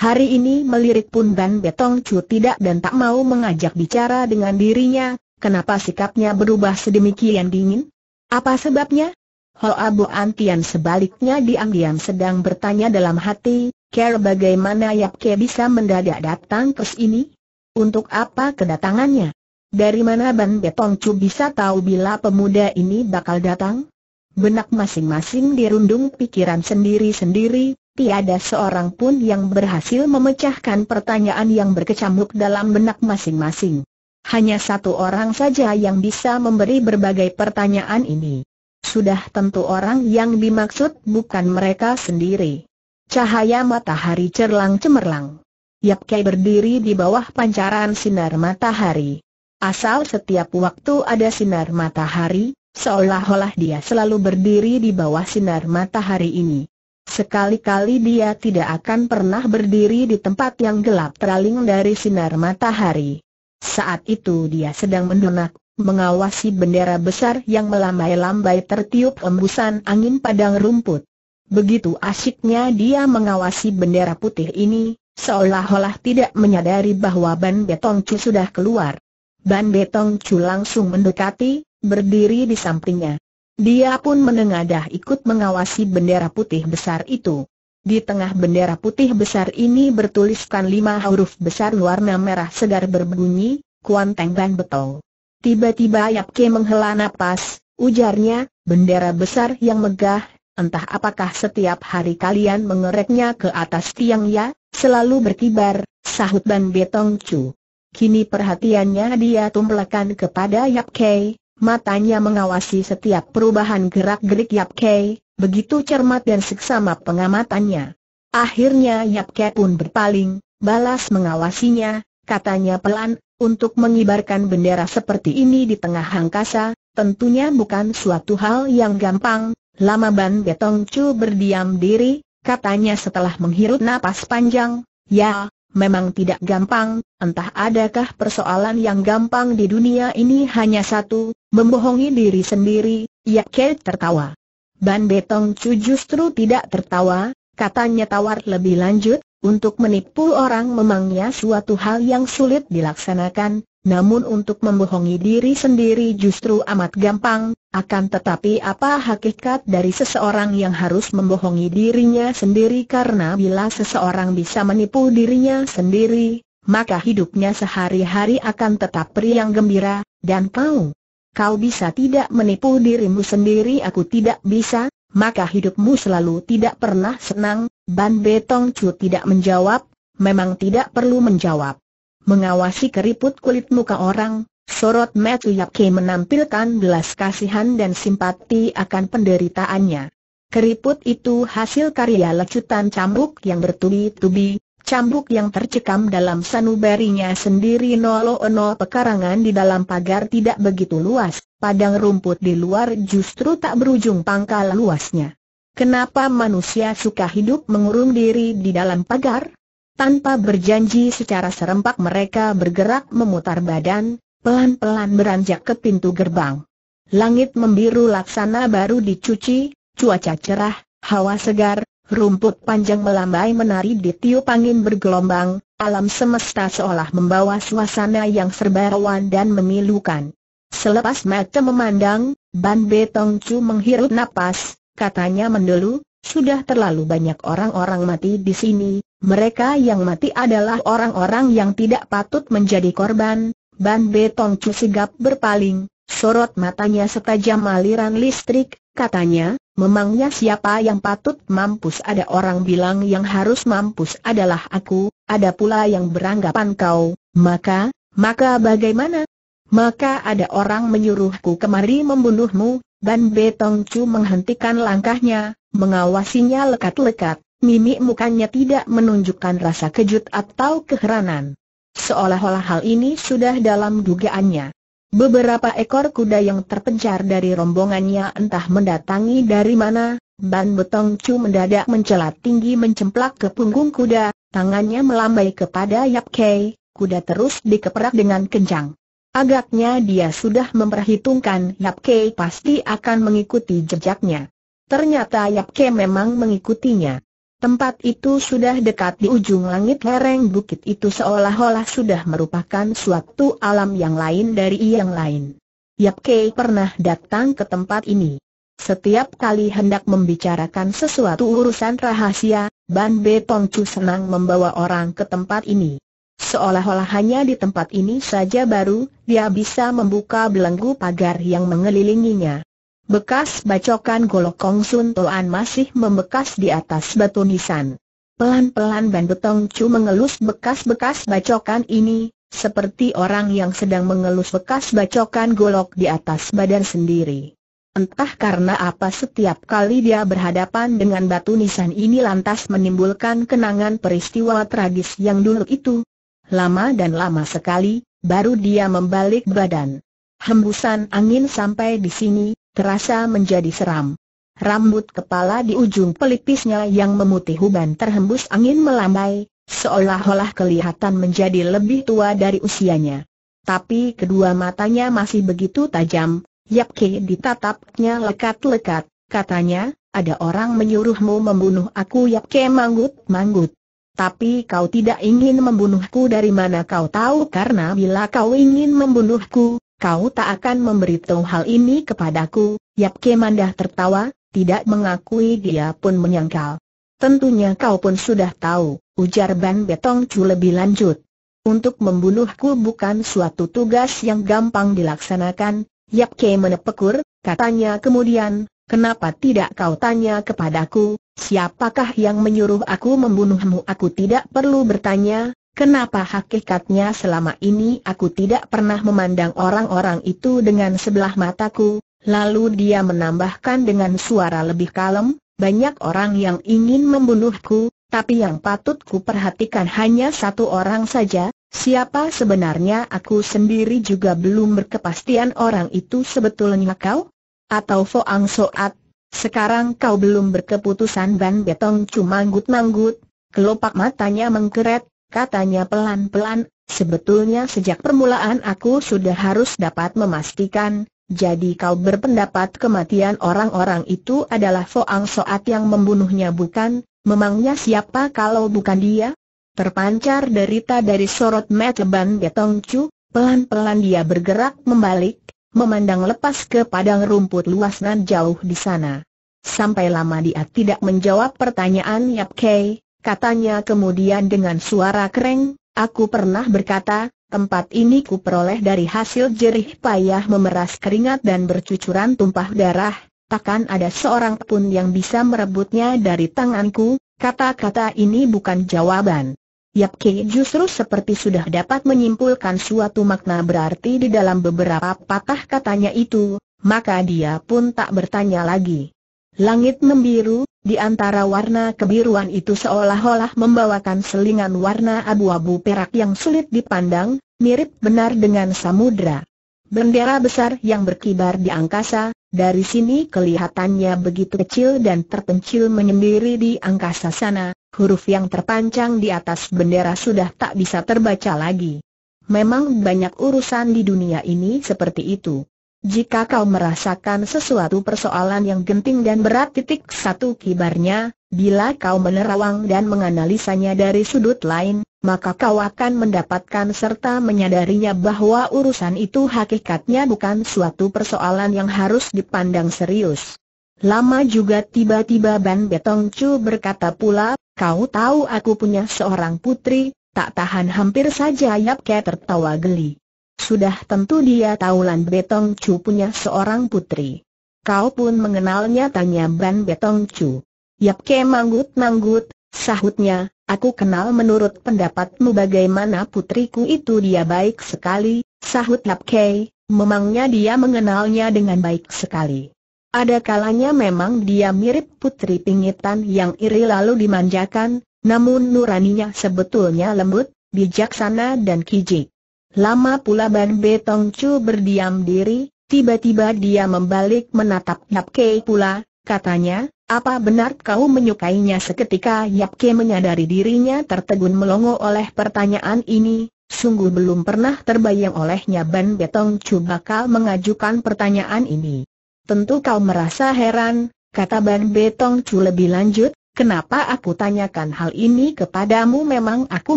Hari ini melirik pun Ban Betong Chu tidak dan tak mau mengajak bicara dengan dirinya, kenapa sikapnya berubah sedemikian dingin? Apa sebabnya? Hoa Abu Antian sebaliknya diam-diam sedang bertanya dalam hati, Care bagaimana Yap Ke bisa mendadak datang ke sini? Untuk apa kedatangannya? Dari mana Ban Betong Chu bisa tahu bila pemuda ini bakal datang? Benak masing-masing dirundung pikiran sendiri-sendiri, tiada seorang pun yang berhasil memecahkan pertanyaan yang berkecamuk dalam benak masing-masing. Hanya satu orang saja yang bisa memberi berbagai pertanyaan ini sudah tentu orang yang dimaksud bukan mereka sendiri. Cahaya matahari cerlang cemerlang. Yap Kai berdiri di bawah pancaran sinar matahari. Asal setiap waktu ada sinar matahari, seolah-olah dia selalu berdiri di bawah sinar matahari ini. Sekali-kali dia tidak akan pernah berdiri di tempat yang gelap teraling dari sinar matahari. Saat itu dia sedang mendonak, mengawasi bendera besar yang melambai-lambai tertiup embusan angin padang rumput. Begitu asyiknya dia mengawasi bendera putih ini, seolah-olah tidak menyadari bahwa Ban Betong Chu sudah keluar. Ban Betong Chu langsung mendekati, berdiri di sampingnya. Dia pun menengadah ikut mengawasi bendera putih besar itu. Di tengah bendera putih besar ini bertuliskan lima huruf besar warna merah segar berbunyi, Kuanteng betul. Ban Betong. Tiba-tiba Yap Yapke menghela nafas, ujarnya, bendera besar yang megah, entah apakah setiap hari kalian mengereknya ke atas tiang ya, selalu berkibar, sahut Ban Betong Chu. Kini perhatiannya dia tumpelkan kepada Yap Ke, matanya mengawasi setiap perubahan gerak-gerik Yap Ke, begitu cermat dan seksama pengamatannya. Akhirnya Yap Ke pun berpaling, balas mengawasinya, katanya pelan, untuk mengibarkan bendera seperti ini di tengah angkasa, tentunya bukan suatu hal yang gampang. Lama Ban Betong Chu berdiam diri, katanya setelah menghirup napas panjang, ya, memang tidak gampang, entah adakah persoalan yang gampang di dunia ini hanya satu, membohongi diri sendiri, ya Kate tertawa. Ban Betong Chu justru tidak tertawa, katanya tawar lebih lanjut, untuk menipu orang memangnya suatu hal yang sulit dilaksanakan, namun untuk membohongi diri sendiri justru amat gampang, akan tetapi apa hakikat dari seseorang yang harus membohongi dirinya sendiri karena bila seseorang bisa menipu dirinya sendiri, maka hidupnya sehari-hari akan tetap riang gembira, dan kau, kau bisa tidak menipu dirimu sendiri aku tidak bisa, maka hidupmu selalu tidak pernah senang, Ban Betong Chu tidak menjawab, memang tidak perlu menjawab. Mengawasi keriput kulit muka orang, sorot Matthew Yapke menampilkan belas kasihan dan simpati akan penderitaannya. Keriput itu hasil karya lecutan cambuk yang bertubi-tubi, Cambuk yang tercekam dalam sanubarinya sendiri nolo ono pekarangan di dalam pagar tidak begitu luas, padang rumput di luar justru tak berujung pangkal luasnya. Kenapa manusia suka hidup mengurung diri di dalam pagar? Tanpa berjanji secara serempak mereka bergerak memutar badan, pelan-pelan beranjak ke pintu gerbang. Langit membiru laksana baru dicuci, cuaca cerah, hawa segar, Rumput panjang melambai menari di tiup angin bergelombang, alam semesta seolah membawa suasana yang serba rawan dan memilukan. Selepas mata memandang, Ban Be Tong Chu menghirup napas, katanya mendelu, sudah terlalu banyak orang-orang mati di sini, mereka yang mati adalah orang-orang yang tidak patut menjadi korban. Ban Be Tong Chu sigap berpaling, sorot matanya setajam aliran listrik, Katanya, memangnya siapa yang patut mampus ada orang bilang yang harus mampus adalah aku, ada pula yang beranggapan kau, maka, maka bagaimana? Maka ada orang menyuruhku kemari membunuhmu, Dan Betong Chu menghentikan langkahnya, mengawasinya lekat-lekat, mimik mukanya tidak menunjukkan rasa kejut atau keheranan. Seolah-olah hal ini sudah dalam dugaannya. Beberapa ekor kuda yang terpencar dari rombongannya entah mendatangi dari mana, Ban Betong Chu mendadak mencelat tinggi mencemplak ke punggung kuda, tangannya melambai kepada Yap Kei, kuda terus dikeperak dengan kencang. Agaknya dia sudah memperhitungkan Yap Kei pasti akan mengikuti jejaknya. Ternyata Yap Kei memang mengikutinya. Tempat itu sudah dekat di ujung langit lereng bukit itu seolah-olah sudah merupakan suatu alam yang lain dari yang lain. Yap Kei pernah datang ke tempat ini. Setiap kali hendak membicarakan sesuatu urusan rahasia, Ban Be Tong Chu senang membawa orang ke tempat ini. Seolah-olah hanya di tempat ini saja baru, dia bisa membuka belenggu pagar yang mengelilinginya. Bekas bacokan golok Sun Toan masih membekas di atas batu nisan. Pelan-pelan Ban Betong Chu mengelus bekas-bekas bacokan ini, seperti orang yang sedang mengelus bekas bacokan golok di atas badan sendiri. Entah karena apa setiap kali dia berhadapan dengan batu nisan ini lantas menimbulkan kenangan peristiwa tragis yang dulu itu. Lama dan lama sekali, baru dia membalik badan. Hembusan angin sampai di sini, terasa menjadi seram. Rambut kepala di ujung pelipisnya yang memutih uban terhembus angin melambai, seolah-olah kelihatan menjadi lebih tua dari usianya. Tapi kedua matanya masih begitu tajam, Yapke ditatapnya lekat-lekat, katanya, ada orang menyuruhmu membunuh aku Yapke manggut-manggut. Tapi kau tidak ingin membunuhku dari mana kau tahu karena bila kau ingin membunuhku, kau tak akan memberitahu hal ini kepadaku, Yap Kemandah tertawa, tidak mengakui dia pun menyangkal. Tentunya kau pun sudah tahu, ujar Ban Betong Chu lebih lanjut. Untuk membunuhku bukan suatu tugas yang gampang dilaksanakan, Yap Ke menepekur, katanya kemudian, kenapa tidak kau tanya kepadaku, siapakah yang menyuruh aku membunuhmu? Aku tidak perlu bertanya, Kenapa hakikatnya selama ini aku tidak pernah memandang orang-orang itu dengan sebelah mataku? Lalu dia menambahkan dengan suara lebih kalem, banyak orang yang ingin membunuhku, tapi yang patut ku perhatikan hanya satu orang saja, siapa sebenarnya aku sendiri juga belum berkepastian orang itu sebetulnya kau? Atau Foang Soat? Sekarang kau belum berkeputusan Ban Betong cuma manggut-manggut, kelopak matanya mengkeret, katanya pelan-pelan, sebetulnya sejak permulaan aku sudah harus dapat memastikan, jadi kau berpendapat kematian orang-orang itu adalah Foang Soat yang membunuhnya bukan, memangnya siapa kalau bukan dia? Terpancar derita dari sorot mata Ban Betong Chu, pelan-pelan dia bergerak membalik, memandang lepas ke padang rumput luas nan jauh di sana. Sampai lama dia tidak menjawab pertanyaan Yap Kei, Katanya kemudian dengan suara kering, aku pernah berkata, tempat ini kuperoleh dari hasil jerih payah memeras keringat dan bercucuran tumpah darah, takkan ada seorang pun yang bisa merebutnya dari tanganku, kata-kata ini bukan jawaban. Yap Ki justru seperti sudah dapat menyimpulkan suatu makna berarti di dalam beberapa patah katanya itu, maka dia pun tak bertanya lagi. Langit membiru, di antara warna kebiruan itu seolah-olah membawakan selingan warna abu-abu perak yang sulit dipandang, mirip benar dengan samudra. Bendera besar yang berkibar di angkasa, dari sini kelihatannya begitu kecil dan terpencil menyendiri di angkasa sana, huruf yang terpanjang di atas bendera sudah tak bisa terbaca lagi. Memang banyak urusan di dunia ini seperti itu. Jika kau merasakan sesuatu persoalan yang genting dan berat titik satu kibarnya, bila kau menerawang dan menganalisanya dari sudut lain, maka kau akan mendapatkan serta menyadarinya bahwa urusan itu hakikatnya bukan suatu persoalan yang harus dipandang serius. Lama juga tiba-tiba Ban Betong Chu berkata pula, kau tahu aku punya seorang putri, tak tahan hampir saja Yap Ke tertawa geli. Sudah tentu dia tahu Lan Betong Chu punya seorang putri. Kau pun mengenalnya tanya Ban Betong Chu. Yap ke manggut-manggut, sahutnya, aku kenal menurut pendapatmu bagaimana putriku itu dia baik sekali, sahut Yap ke, memangnya dia mengenalnya dengan baik sekali. Ada kalanya memang dia mirip putri pingitan yang iri lalu dimanjakan, namun nuraninya sebetulnya lembut, bijaksana dan kijik. Lama pula Ban Betong Chu berdiam diri, tiba-tiba dia membalik menatap Yap Kei pula, katanya, apa benar kau menyukainya seketika Yap Kei menyadari dirinya tertegun melongo oleh pertanyaan ini, sungguh belum pernah terbayang olehnya Ban Betong Chu bakal mengajukan pertanyaan ini. Tentu kau merasa heran, kata Ban Betong Chu lebih lanjut, kenapa aku tanyakan hal ini kepadamu memang aku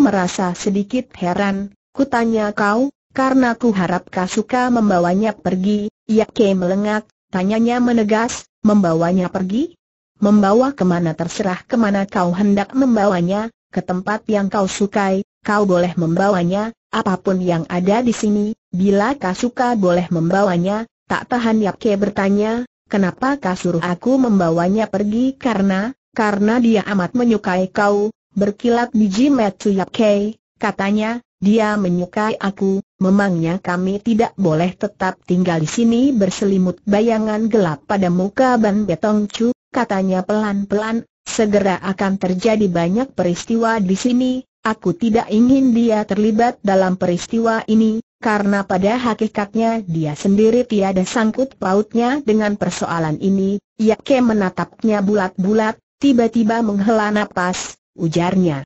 merasa sedikit heran, Kutanya kau, karena ku harap kau suka membawanya pergi, Ya ke melengak, tanyanya menegas, membawanya pergi? Membawa kemana terserah kemana kau hendak membawanya, ke tempat yang kau sukai, kau boleh membawanya, apapun yang ada di sini, bila kau suka boleh membawanya, tak tahan Yapke bertanya, kenapa kau suruh aku membawanya pergi karena, karena dia amat menyukai kau, berkilat biji Metsu Yapke, katanya, dia menyukai aku, memangnya kami tidak boleh tetap tinggal di sini berselimut bayangan gelap pada muka Ban Betong Chu, katanya pelan-pelan, segera akan terjadi banyak peristiwa di sini, aku tidak ingin dia terlibat dalam peristiwa ini, karena pada hakikatnya dia sendiri tiada sangkut pautnya dengan persoalan ini, Yake menatapnya bulat-bulat, tiba-tiba menghela napas, ujarnya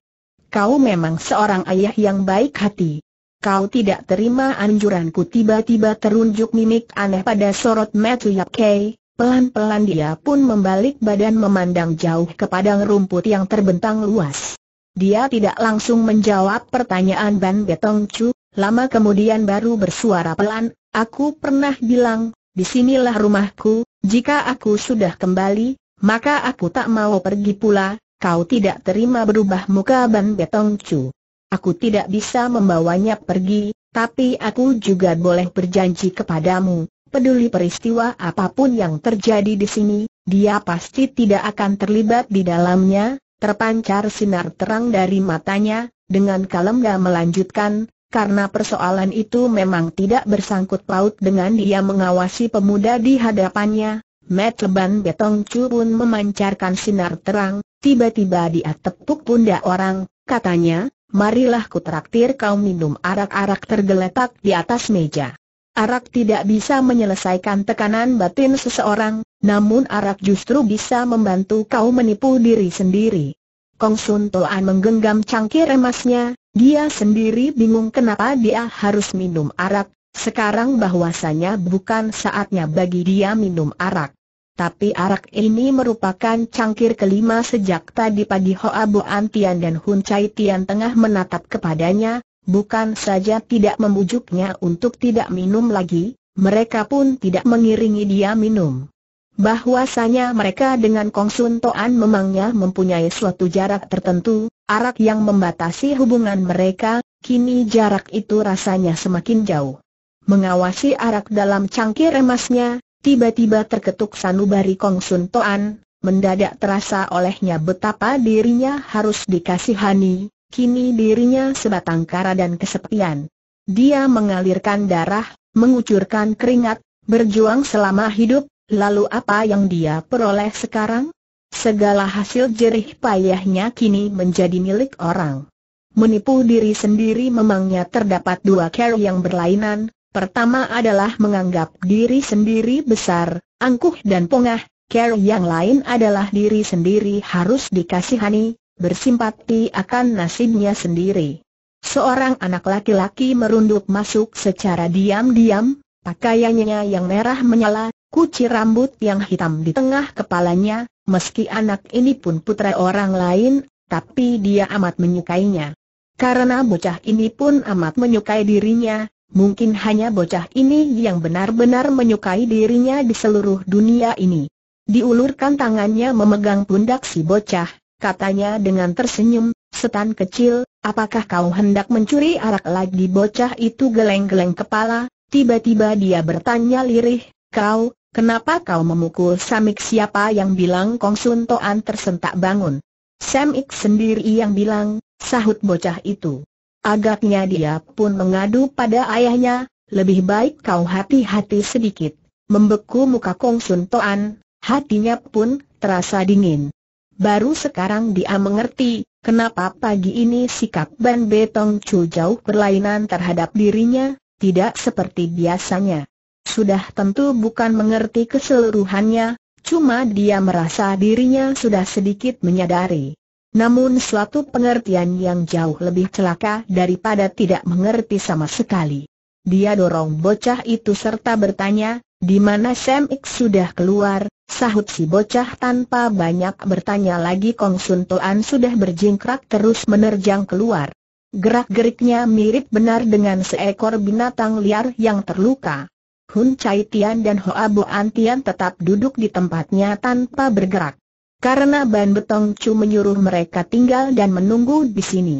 kau memang seorang ayah yang baik hati. Kau tidak terima anjuranku tiba-tiba terunjuk mimik aneh pada sorot Matthew Yap Kei, pelan-pelan dia pun membalik badan memandang jauh ke padang rumput yang terbentang luas. Dia tidak langsung menjawab pertanyaan Ban Betong Chu, lama kemudian baru bersuara pelan, aku pernah bilang, disinilah rumahku, jika aku sudah kembali, maka aku tak mau pergi pula, kau tidak terima berubah muka Ban Betong Chu. Aku tidak bisa membawanya pergi, tapi aku juga boleh berjanji kepadamu, peduli peristiwa apapun yang terjadi di sini, dia pasti tidak akan terlibat di dalamnya, terpancar sinar terang dari matanya, dengan kalem dia melanjutkan, karena persoalan itu memang tidak bersangkut paut dengan dia mengawasi pemuda di hadapannya, Matt Leban Betong Chu pun memancarkan sinar terang, Tiba-tiba dia tepuk pundak orang, katanya, marilah ku traktir kau minum arak-arak tergeletak di atas meja. Arak tidak bisa menyelesaikan tekanan batin seseorang, namun arak justru bisa membantu kau menipu diri sendiri. Kong Sun Toan menggenggam cangkir emasnya, dia sendiri bingung kenapa dia harus minum arak, sekarang bahwasanya bukan saatnya bagi dia minum arak. Tapi arak ini merupakan cangkir kelima sejak tadi pagi Hoa Boan Tian dan Hun Chai Tian tengah menatap kepadanya, bukan saja tidak membujuknya untuk tidak minum lagi, mereka pun tidak mengiringi dia minum. Bahwasanya mereka dengan Kong Sun Toan memangnya mempunyai suatu jarak tertentu, arak yang membatasi hubungan mereka, kini jarak itu rasanya semakin jauh. Mengawasi arak dalam cangkir emasnya, tiba-tiba terketuk sanubari Kong Sun Toan, mendadak terasa olehnya betapa dirinya harus dikasihani, kini dirinya sebatang kara dan kesepian. Dia mengalirkan darah, mengucurkan keringat, berjuang selama hidup, lalu apa yang dia peroleh sekarang? Segala hasil jerih payahnya kini menjadi milik orang. Menipu diri sendiri memangnya terdapat dua cara yang berlainan, Pertama adalah menganggap diri sendiri besar, angkuh dan pongah, care yang lain adalah diri sendiri harus dikasihani, bersimpati akan nasibnya sendiri. Seorang anak laki-laki merunduk masuk secara diam-diam, pakaiannya yang merah menyala, kuci rambut yang hitam di tengah kepalanya, meski anak ini pun putra orang lain, tapi dia amat menyukainya. Karena bocah ini pun amat menyukai dirinya, Mungkin hanya bocah ini yang benar-benar menyukai dirinya di seluruh dunia ini. Diulurkan tangannya memegang pundak si bocah, katanya dengan tersenyum, setan kecil, apakah kau hendak mencuri arak lagi bocah itu geleng-geleng kepala, tiba-tiba dia bertanya lirih, kau, kenapa kau memukul Samik siapa yang bilang Kong Sun Toan tersentak bangun? Samik sendiri yang bilang, sahut bocah itu. Agaknya dia pun mengadu pada ayahnya, lebih baik kau hati-hati sedikit. Membeku muka Kong Sun Toan, hatinya pun terasa dingin. Baru sekarang dia mengerti, Kenapa pagi ini sikap Ban Betong Chu jauh berlainan terhadap dirinya, tidak seperti biasanya. Sudah tentu bukan mengerti keseluruhannya, cuma dia merasa dirinya sudah sedikit menyadari namun suatu pengertian yang jauh lebih celaka daripada tidak mengerti sama sekali. Dia dorong bocah itu serta bertanya, di mana Sam X sudah keluar, sahut si bocah tanpa banyak bertanya lagi Kong Sun Toan sudah berjingkrak terus menerjang keluar. Gerak-geriknya mirip benar dengan seekor binatang liar yang terluka. Hun Chai Tian dan Hoa Bo An Tian tetap duduk di tempatnya tanpa bergerak. Karena Ban Betong Chu menyuruh mereka tinggal dan menunggu di sini.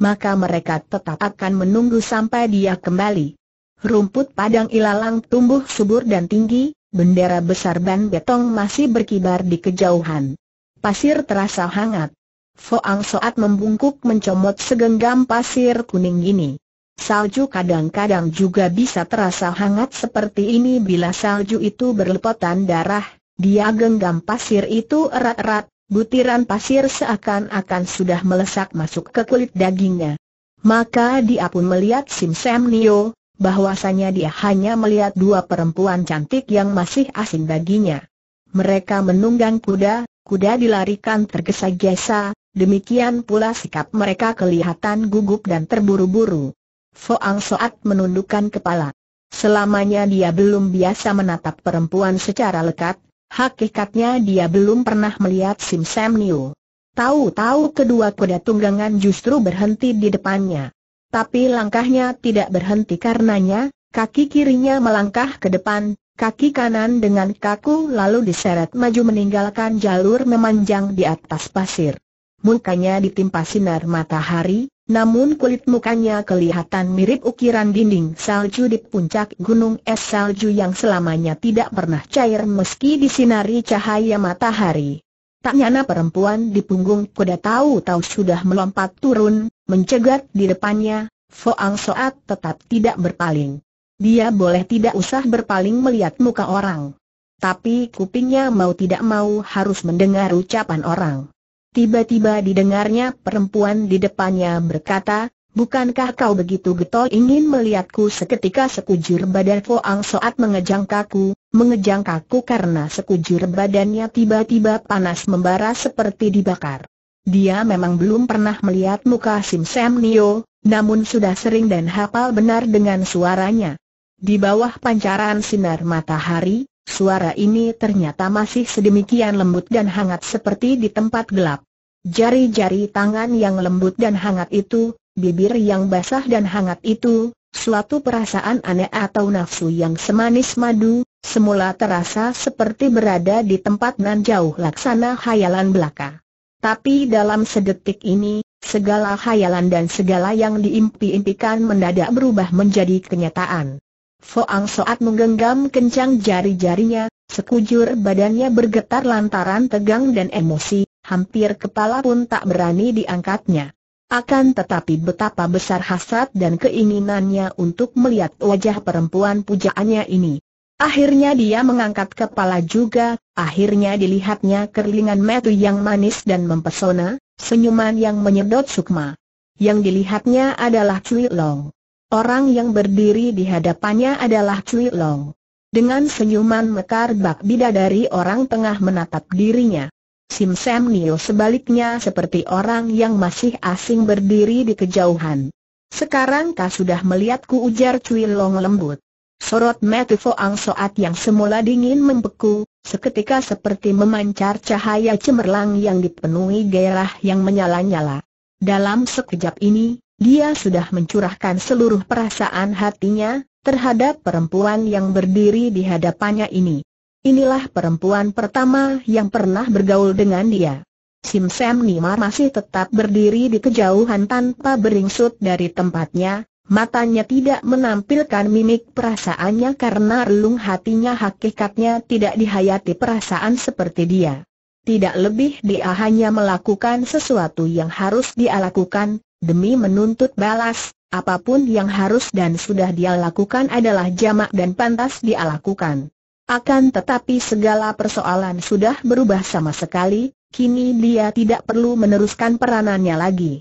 Maka mereka tetap akan menunggu sampai dia kembali. Rumput padang ilalang tumbuh subur dan tinggi, bendera besar Ban Betong masih berkibar di kejauhan. Pasir terasa hangat. Foang Soat membungkuk mencomot segenggam pasir kuning ini. Salju kadang-kadang juga bisa terasa hangat seperti ini bila salju itu berlepotan darah, dia genggam pasir itu erat-erat, butiran pasir seakan-akan sudah melesak masuk ke kulit dagingnya. Maka dia pun melihat Sim Sam Nio, bahwasanya dia hanya melihat dua perempuan cantik yang masih asing baginya. Mereka menunggang kuda, kuda dilarikan tergesa-gesa, demikian pula sikap mereka kelihatan gugup dan terburu-buru. Foang Soat menundukkan kepala. Selamanya dia belum biasa menatap perempuan secara lekat, Hakikatnya dia belum pernah melihat Sim Sam Niu. Tahu-tahu kedua kuda tunggangan justru berhenti di depannya. Tapi langkahnya tidak berhenti karenanya, kaki kirinya melangkah ke depan, kaki kanan dengan kaku lalu diseret maju meninggalkan jalur memanjang di atas pasir. Mukanya ditimpa sinar matahari, namun kulit mukanya kelihatan mirip ukiran dinding salju di puncak gunung es salju yang selamanya tidak pernah cair meski disinari cahaya matahari. Tak nyana perempuan di punggung kuda tahu-tahu sudah melompat turun, mencegat di depannya, Foang Soat tetap tidak berpaling. Dia boleh tidak usah berpaling melihat muka orang. Tapi kupingnya mau tidak mau harus mendengar ucapan orang. Tiba-tiba didengarnya perempuan di depannya berkata, Bukankah kau begitu getol ingin melihatku seketika sekujur badan Foang Soat mengejang kaku, mengejang kaku karena sekujur badannya tiba-tiba panas membara seperti dibakar. Dia memang belum pernah melihat muka Sim Sam Nio, namun sudah sering dan hafal benar dengan suaranya. Di bawah pancaran sinar matahari, Suara ini ternyata masih sedemikian lembut dan hangat seperti di tempat gelap. Jari-jari tangan yang lembut dan hangat itu, bibir yang basah dan hangat itu, suatu perasaan aneh atau nafsu yang semanis madu, semula terasa seperti berada di tempat nan jauh laksana hayalan belaka. Tapi dalam sedetik ini, segala hayalan dan segala yang diimpi-impikan mendadak berubah menjadi kenyataan. Foang Soat menggenggam kencang jari-jarinya, sekujur badannya bergetar lantaran tegang dan emosi, hampir kepala pun tak berani diangkatnya. Akan tetapi betapa besar hasrat dan keinginannya untuk melihat wajah perempuan pujaannya ini. Akhirnya dia mengangkat kepala juga, akhirnya dilihatnya kerlingan metu yang manis dan mempesona, senyuman yang menyedot sukma. Yang dilihatnya adalah Cui Long. Orang yang berdiri di hadapannya adalah Cui Long. Dengan senyuman mekar bak bidadari orang tengah menatap dirinya. Sim Sam Nio sebaliknya seperti orang yang masih asing berdiri di kejauhan. Sekarang kau sudah melihatku ujar Cui Long lembut. Sorot mata Foang Soat yang semula dingin membeku, seketika seperti memancar cahaya cemerlang yang dipenuhi gairah yang menyala-nyala. Dalam sekejap ini, dia sudah mencurahkan seluruh perasaan hatinya terhadap perempuan yang berdiri di hadapannya ini. Inilah perempuan pertama yang pernah bergaul dengan dia. Sim Sam Nima masih tetap berdiri di kejauhan tanpa beringsut dari tempatnya, matanya tidak menampilkan mimik perasaannya karena relung hatinya hakikatnya tidak dihayati perasaan seperti dia. Tidak lebih dia hanya melakukan sesuatu yang harus dia lakukan, demi menuntut balas, apapun yang harus dan sudah dia lakukan adalah jamak dan pantas dia lakukan. Akan tetapi segala persoalan sudah berubah sama sekali, kini dia tidak perlu meneruskan peranannya lagi.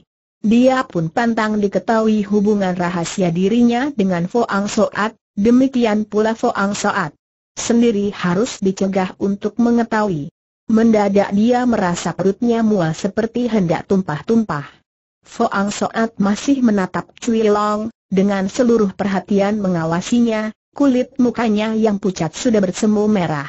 Dia pun pantang diketahui hubungan rahasia dirinya dengan Foang Soat, demikian pula Foang Soat sendiri harus dicegah untuk mengetahui. Mendadak dia merasa perutnya mual seperti hendak tumpah-tumpah. Foang Soat masih menatap Cui Long, dengan seluruh perhatian mengawasinya, kulit mukanya yang pucat sudah bersemu merah.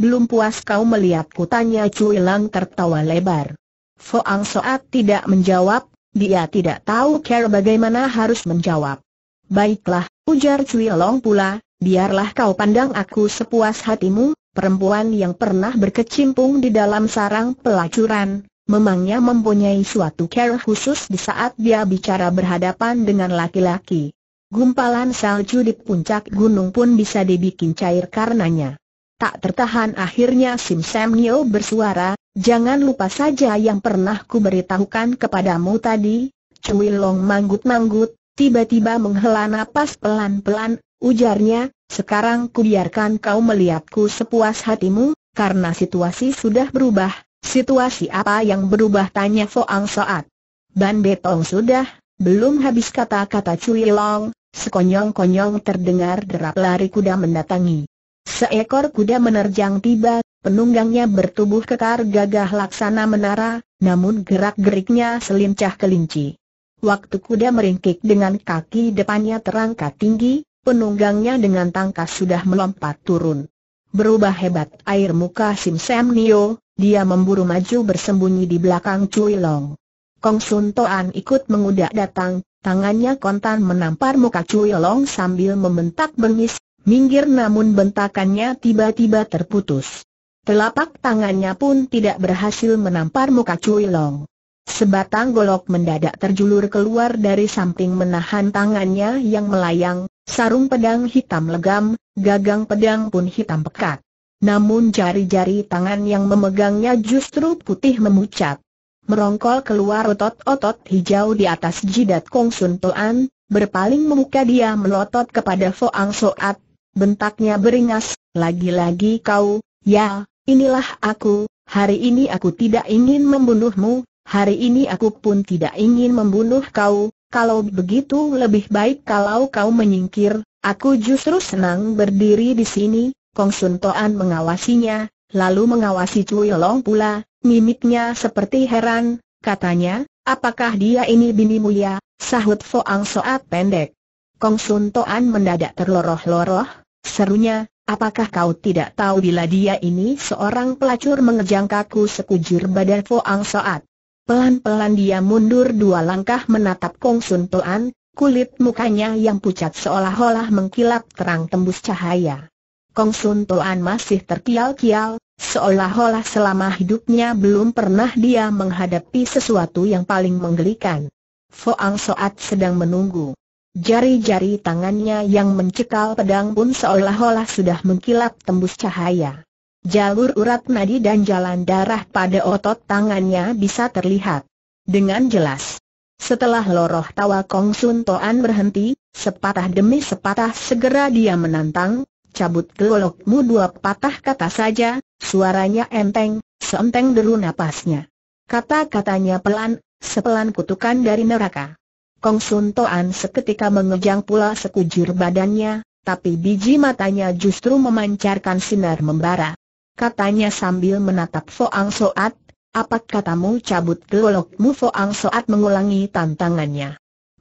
Belum puas kau melihatku tanya Cui Long tertawa lebar. Foang Soat tidak menjawab, dia tidak tahu cara bagaimana harus menjawab. Baiklah, ujar Cui Long pula, biarlah kau pandang aku sepuas hatimu, perempuan yang pernah berkecimpung di dalam sarang pelacuran, memangnya mempunyai suatu care khusus di saat dia bicara berhadapan dengan laki-laki. Gumpalan salju di puncak gunung pun bisa dibikin cair karenanya. Tak tertahan akhirnya Sim Sam Nyo bersuara, jangan lupa saja yang pernah ku beritahukan kepadamu tadi. Cui Long manggut-manggut, tiba-tiba menghela napas pelan-pelan, ujarnya, sekarang ku biarkan kau melihatku sepuas hatimu, karena situasi sudah berubah, Situasi apa yang berubah tanya Foang Soat. Ban Betong sudah, belum habis kata-kata Cui Long, sekonyong-konyong terdengar derap lari kuda mendatangi. Seekor kuda menerjang tiba, penunggangnya bertubuh kekar gagah laksana menara, namun gerak-geriknya selincah kelinci. Waktu kuda meringkik dengan kaki depannya terangkat tinggi, penunggangnya dengan tangkas sudah melompat turun. Berubah hebat air muka Sim Sam Nio, dia memburu maju bersembunyi di belakang Cui Long. Kong Sun Toan ikut mengudak datang, tangannya kontan menampar muka Cui Long sambil membentak bengis, minggir namun bentakannya tiba-tiba terputus. Telapak tangannya pun tidak berhasil menampar muka Cui Long. Sebatang golok mendadak terjulur keluar dari samping menahan tangannya yang melayang, sarung pedang hitam legam, gagang pedang pun hitam pekat. Namun jari-jari tangan yang memegangnya justru putih memucat. Merongkol keluar otot-otot hijau di atas jidat Kong Sun Toan, berpaling memuka dia melotot kepada Foang Soat, bentaknya beringas, lagi-lagi kau, ya, inilah aku, hari ini aku tidak ingin membunuhmu, hari ini aku pun tidak ingin membunuh kau, kalau begitu lebih baik kalau kau menyingkir, aku justru senang berdiri di sini, Kong Sun Toan mengawasinya, lalu mengawasi Cui Long pula, mimiknya seperti heran, katanya, apakah dia ini bini mulia, sahut Foang Soat pendek. Kong Sun Toan mendadak terloroh-loroh, serunya, apakah kau tidak tahu bila dia ini seorang pelacur mengejang kaku sekujur badan Foang Soat. Pelan-pelan dia mundur dua langkah menatap Kong Sun Toan, kulit mukanya yang pucat seolah-olah mengkilap terang tembus cahaya. Kong Sun Toan masih terkial-kial, seolah-olah selama hidupnya belum pernah dia menghadapi sesuatu yang paling menggelikan. Foang Soat sedang menunggu. Jari-jari tangannya yang mencekal pedang pun seolah-olah sudah mengkilap tembus cahaya. Jalur urat nadi dan jalan darah pada otot tangannya bisa terlihat dengan jelas. Setelah loroh tawa Kong Sun Toan berhenti, sepatah demi sepatah segera dia menantang, cabut golokmu dua patah kata saja, suaranya enteng, seenteng deru napasnya. Kata-katanya pelan, sepelan kutukan dari neraka. Kong Sun Toan seketika mengejang pula sekujur badannya, tapi biji matanya justru memancarkan sinar membara. Katanya sambil menatap Foang Soat, apa katamu cabut golokmu Foang Soat mengulangi tantangannya.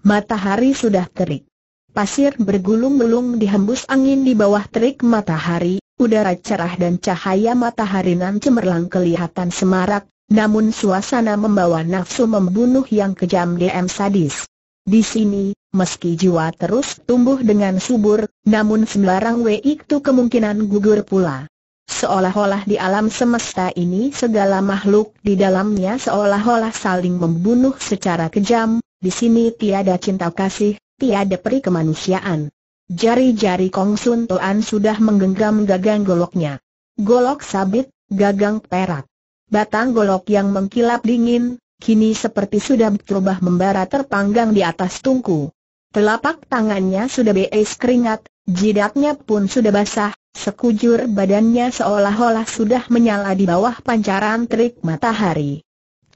Matahari sudah terik pasir bergulung-gulung dihembus angin di bawah terik matahari, udara cerah dan cahaya matahari nan cemerlang kelihatan semarak, namun suasana membawa nafsu membunuh yang kejam DM sadis. Di sini, meski jiwa terus tumbuh dengan subur, namun sembarang wei itu kemungkinan gugur pula. Seolah-olah di alam semesta ini segala makhluk di dalamnya seolah-olah saling membunuh secara kejam, di sini tiada cinta kasih, tiada peri kemanusiaan. Jari-jari Kong Sun Toan sudah menggenggam gagang goloknya. Golok sabit, gagang perak. Batang golok yang mengkilap dingin, kini seperti sudah berubah membara terpanggang di atas tungku. Telapak tangannya sudah beis keringat, jidatnya pun sudah basah, sekujur badannya seolah-olah sudah menyala di bawah pancaran terik matahari.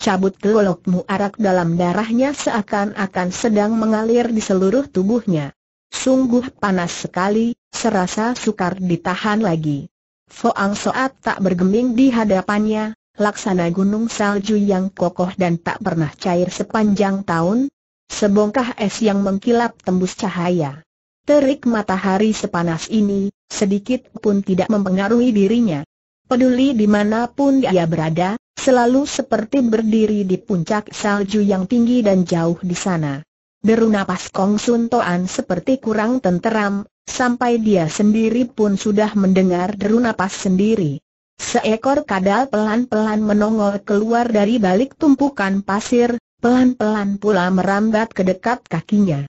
Cabut golokmu arak dalam darahnya seakan-akan sedang mengalir di seluruh tubuhnya. Sungguh panas sekali, serasa sukar ditahan lagi. Foang Soat tak bergeming di hadapannya, laksana gunung salju yang kokoh dan tak pernah cair sepanjang tahun, sebongkah es yang mengkilap tembus cahaya. Terik matahari sepanas ini, sedikit pun tidak mempengaruhi dirinya. Peduli dimanapun dia berada, selalu seperti berdiri di puncak salju yang tinggi dan jauh di sana. Deru napas Kong Sun Toan seperti kurang tenteram, sampai dia sendiri pun sudah mendengar deru napas sendiri. Seekor kadal pelan-pelan menongol keluar dari balik tumpukan pasir, pelan-pelan pula merambat ke dekat kakinya.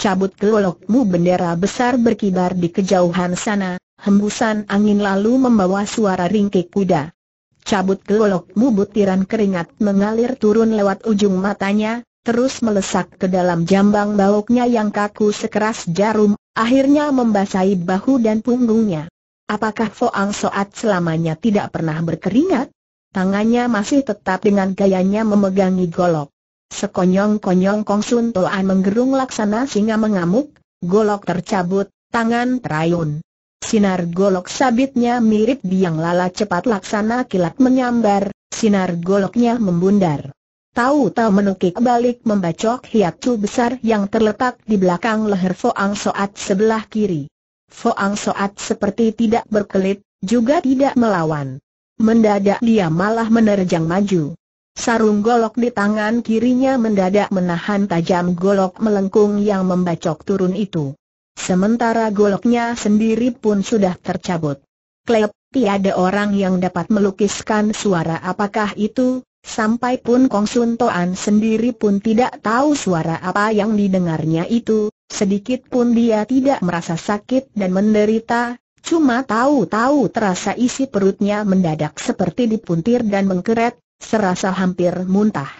Cabut kelolokmu bendera besar berkibar di kejauhan sana, hembusan angin lalu membawa suara ringkik kuda. Cabut golokmu butiran keringat mengalir turun lewat ujung matanya, terus melesak ke dalam jambang bauknya yang kaku sekeras jarum, akhirnya membasahi bahu dan punggungnya. Apakah Foang Soat selamanya tidak pernah berkeringat? Tangannya masih tetap dengan gayanya memegangi golok. Sekonyong-konyong Kong Sun Toan menggerung laksana singa mengamuk, golok tercabut, tangan terayun. Sinar golok sabitnya mirip biang lala cepat laksana kilat menyambar, sinar goloknya membundar. Tahu-tahu menukik balik membacok hiatu besar yang terletak di belakang leher Foang Soat sebelah kiri. Foang Soat seperti tidak berkelit, juga tidak melawan. Mendadak dia malah menerjang maju. Sarung golok di tangan kirinya mendadak menahan tajam golok melengkung yang membacok turun itu. Sementara goloknya sendiri pun sudah tercabut. Klep, tiada orang yang dapat melukiskan suara apakah itu, sampai pun Kong Sun Toan sendiri pun tidak tahu suara apa yang didengarnya itu, sedikit pun dia tidak merasa sakit dan menderita, cuma tahu-tahu terasa isi perutnya mendadak seperti dipuntir dan mengkeret, serasa hampir muntah.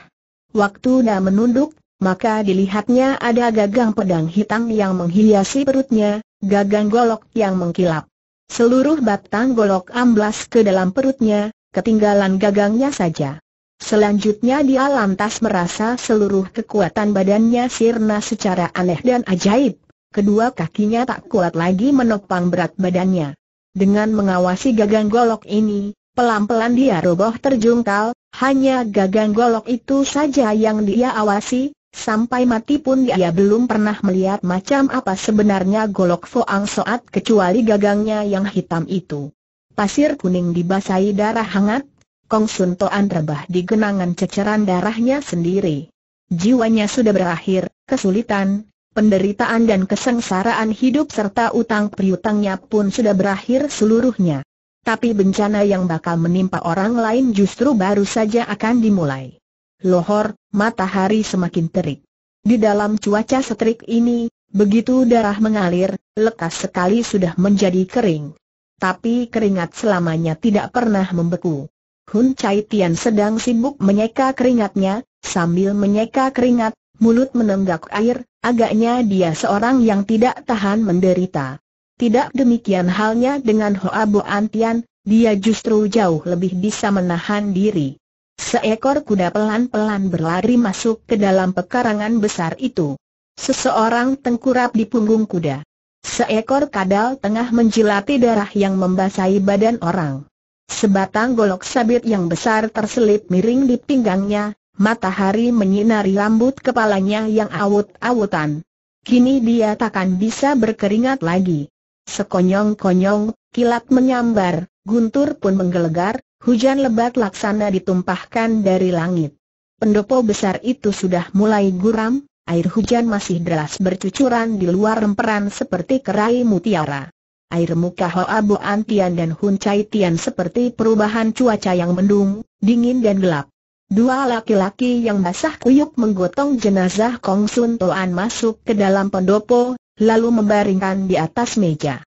Waktu dah menunduk, maka dilihatnya ada gagang pedang hitam yang menghiasi perutnya, gagang golok yang mengkilap. Seluruh batang golok amblas ke dalam perutnya, ketinggalan gagangnya saja. Selanjutnya dia lantas merasa seluruh kekuatan badannya sirna secara aneh dan ajaib. Kedua kakinya tak kuat lagi menopang berat badannya. Dengan mengawasi gagang golok ini, pelan-pelan dia roboh terjungkal, hanya gagang golok itu saja yang dia awasi, Sampai mati pun dia belum pernah melihat macam apa sebenarnya golok Foang Soat kecuali gagangnya yang hitam itu. Pasir kuning dibasahi darah hangat, Kong Sun Toan rebah di genangan ceceran darahnya sendiri. Jiwanya sudah berakhir, kesulitan, penderitaan dan kesengsaraan hidup serta utang priutangnya pun sudah berakhir seluruhnya. Tapi bencana yang bakal menimpa orang lain justru baru saja akan dimulai lohor, matahari semakin terik. Di dalam cuaca setrik ini, begitu darah mengalir, lekas sekali sudah menjadi kering. Tapi keringat selamanya tidak pernah membeku. Hun Chai Tian sedang sibuk menyeka keringatnya, sambil menyeka keringat, mulut menenggak air, agaknya dia seorang yang tidak tahan menderita. Tidak demikian halnya dengan Hoa Bo Antian, dia justru jauh lebih bisa menahan diri. Seekor kuda pelan-pelan berlari masuk ke dalam pekarangan besar itu. Seseorang tengkurap di punggung kuda. Seekor kadal tengah menjilati darah yang membasahi badan orang. Sebatang golok sabit yang besar terselip miring di pinggangnya, matahari menyinari rambut kepalanya yang awut-awutan. Kini dia takkan bisa berkeringat lagi. Sekonyong-konyong, kilat menyambar, guntur pun menggelegar, Hujan lebat laksana ditumpahkan dari langit. Pendopo besar itu sudah mulai guram, air hujan masih deras bercucuran di luar remperan seperti kerai mutiara. Air muka Hoa Bo Antian dan Hun Chai Tian seperti perubahan cuaca yang mendung, dingin dan gelap. Dua laki-laki yang basah kuyup menggotong jenazah Kong Sun Toan masuk ke dalam pendopo, lalu membaringkan di atas meja.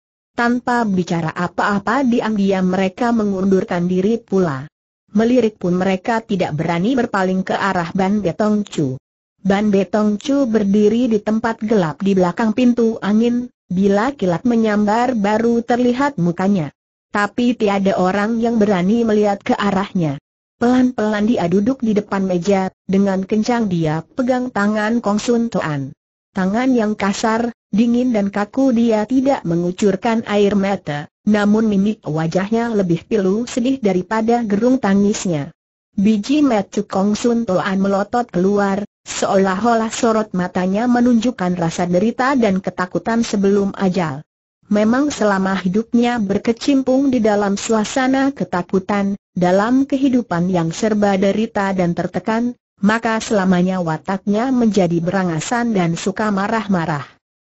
Tanpa bicara apa-apa diam-diam mereka mengundurkan diri pula. Melirik pun mereka tidak berani berpaling ke arah Ban Betong Chu. Ban Betong Chu berdiri di tempat gelap di belakang pintu angin, bila kilat menyambar baru terlihat mukanya. Tapi tiada orang yang berani melihat ke arahnya. Pelan-pelan dia duduk di depan meja, dengan kencang dia pegang tangan Kong Sun Toan. Tangan yang kasar, Dingin dan kaku dia tidak mengucurkan air mata, namun mimik wajahnya lebih pilu sedih daripada gerung tangisnya. Biji metu Kong Sun Toan melotot keluar, seolah-olah sorot matanya menunjukkan rasa derita dan ketakutan sebelum ajal. Memang selama hidupnya berkecimpung di dalam suasana ketakutan, dalam kehidupan yang serba derita dan tertekan, maka selamanya wataknya menjadi berangasan dan suka marah-marah.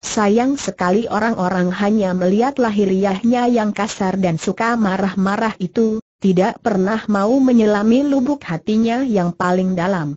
Sayang sekali orang-orang hanya melihat lahiriahnya yang kasar dan suka marah-marah itu, tidak pernah mau menyelami lubuk hatinya yang paling dalam.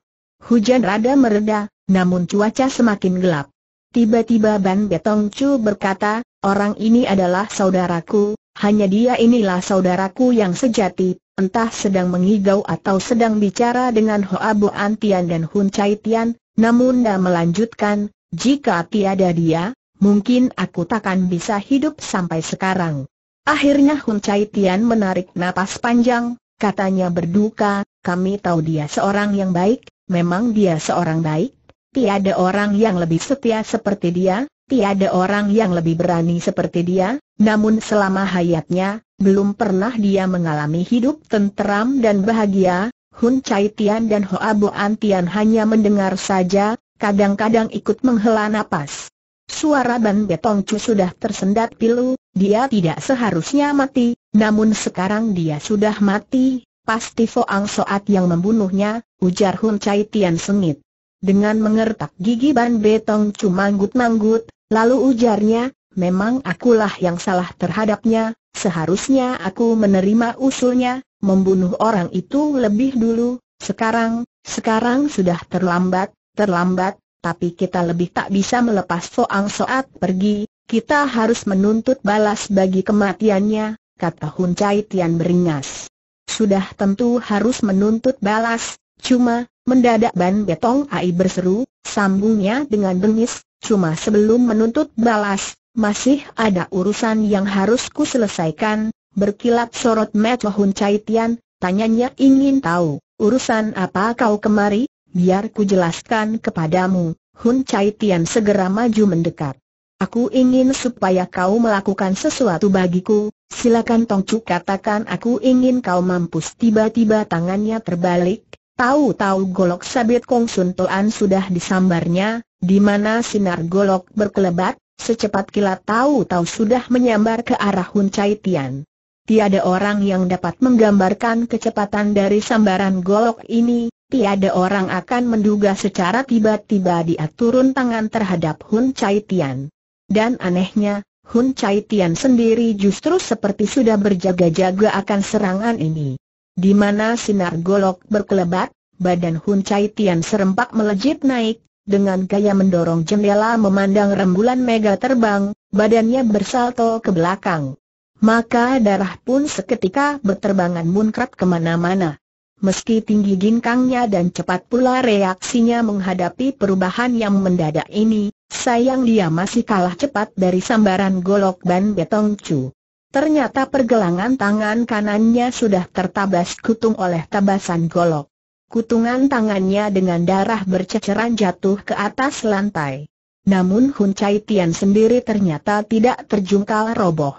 Hujan rada mereda, namun cuaca semakin gelap. Tiba-tiba Ban Betong Chu berkata, orang ini adalah saudaraku, hanya dia inilah saudaraku yang sejati, entah sedang mengigau atau sedang bicara dengan Hoa Bo Antian dan Hun Chai Tian, namun dia melanjutkan, jika tiada dia, mungkin aku takkan bisa hidup sampai sekarang. Akhirnya Hun Chai Tian menarik napas panjang, katanya berduka, kami tahu dia seorang yang baik, memang dia seorang baik, tiada orang yang lebih setia seperti dia, tiada orang yang lebih berani seperti dia, namun selama hayatnya, belum pernah dia mengalami hidup tenteram dan bahagia, Hun Chai Tian dan Hoa Boan Tian hanya mendengar saja, kadang-kadang ikut menghela napas. Suara Ban Betongcu sudah tersendat pilu, dia tidak seharusnya mati, namun sekarang dia sudah mati, pasti Foang Soat yang membunuhnya, ujar Hun Chai Tian sengit. Dengan mengertak gigi Ban Betong manggut-manggut, lalu ujarnya, memang akulah yang salah terhadapnya, seharusnya aku menerima usulnya, membunuh orang itu lebih dulu, sekarang, sekarang sudah terlambat, terlambat, tapi kita lebih tak bisa melepas Foang Soat pergi, kita harus menuntut balas bagi kematiannya, kata Hun Chai Tian beringas. Sudah tentu harus menuntut balas, cuma, mendadak Ban Betong Ai berseru, sambungnya dengan bengis, cuma sebelum menuntut balas, masih ada urusan yang harus ku selesaikan, berkilat sorot Met Hun Chai Tian, tanyanya ingin tahu, urusan apa kau kemari? biar ku jelaskan kepadamu, Hun Chai Tian segera maju mendekat. Aku ingin supaya kau melakukan sesuatu bagiku, silakan Tong Chu katakan aku ingin kau mampus tiba-tiba tangannya terbalik, tahu-tahu golok sabit Kong Sun Toan sudah disambarnya, di mana sinar golok berkelebat, secepat kilat tahu-tahu sudah menyambar ke arah Hun Chai Tian. Tiada orang yang dapat menggambarkan kecepatan dari sambaran golok ini, tiada orang akan menduga secara tiba-tiba dia turun tangan terhadap Hun Chai Tian. Dan anehnya, Hun Chai Tian sendiri justru seperti sudah berjaga-jaga akan serangan ini. Di mana sinar golok berkelebat, badan Hun Chai Tian serempak melejit naik, dengan gaya mendorong jendela memandang rembulan mega terbang, badannya bersalto ke belakang. Maka darah pun seketika berterbangan munkrat kemana-mana. Meski tinggi ginkangnya dan cepat pula reaksinya menghadapi perubahan yang mendadak ini, sayang dia masih kalah cepat dari sambaran golok Ban Betong cu. Ternyata pergelangan tangan kanannya sudah tertabas kutung oleh tabasan golok. Kutungan tangannya dengan darah berceceran jatuh ke atas lantai. Namun Hun Chai Tian sendiri ternyata tidak terjungkal roboh.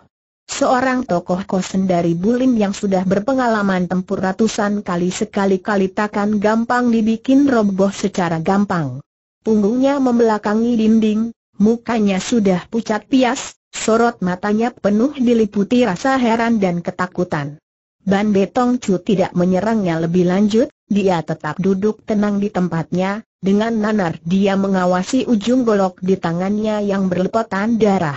Seorang tokoh kosen dari Bulim yang sudah berpengalaman tempur ratusan kali sekali-kali takkan gampang dibikin roboh secara gampang. Punggungnya membelakangi dinding, mukanya sudah pucat pias, sorot matanya penuh diliputi rasa heran dan ketakutan. Ban Betong Chu tidak menyerangnya lebih lanjut, dia tetap duduk tenang di tempatnya, dengan nanar dia mengawasi ujung golok di tangannya yang berlepotan darah.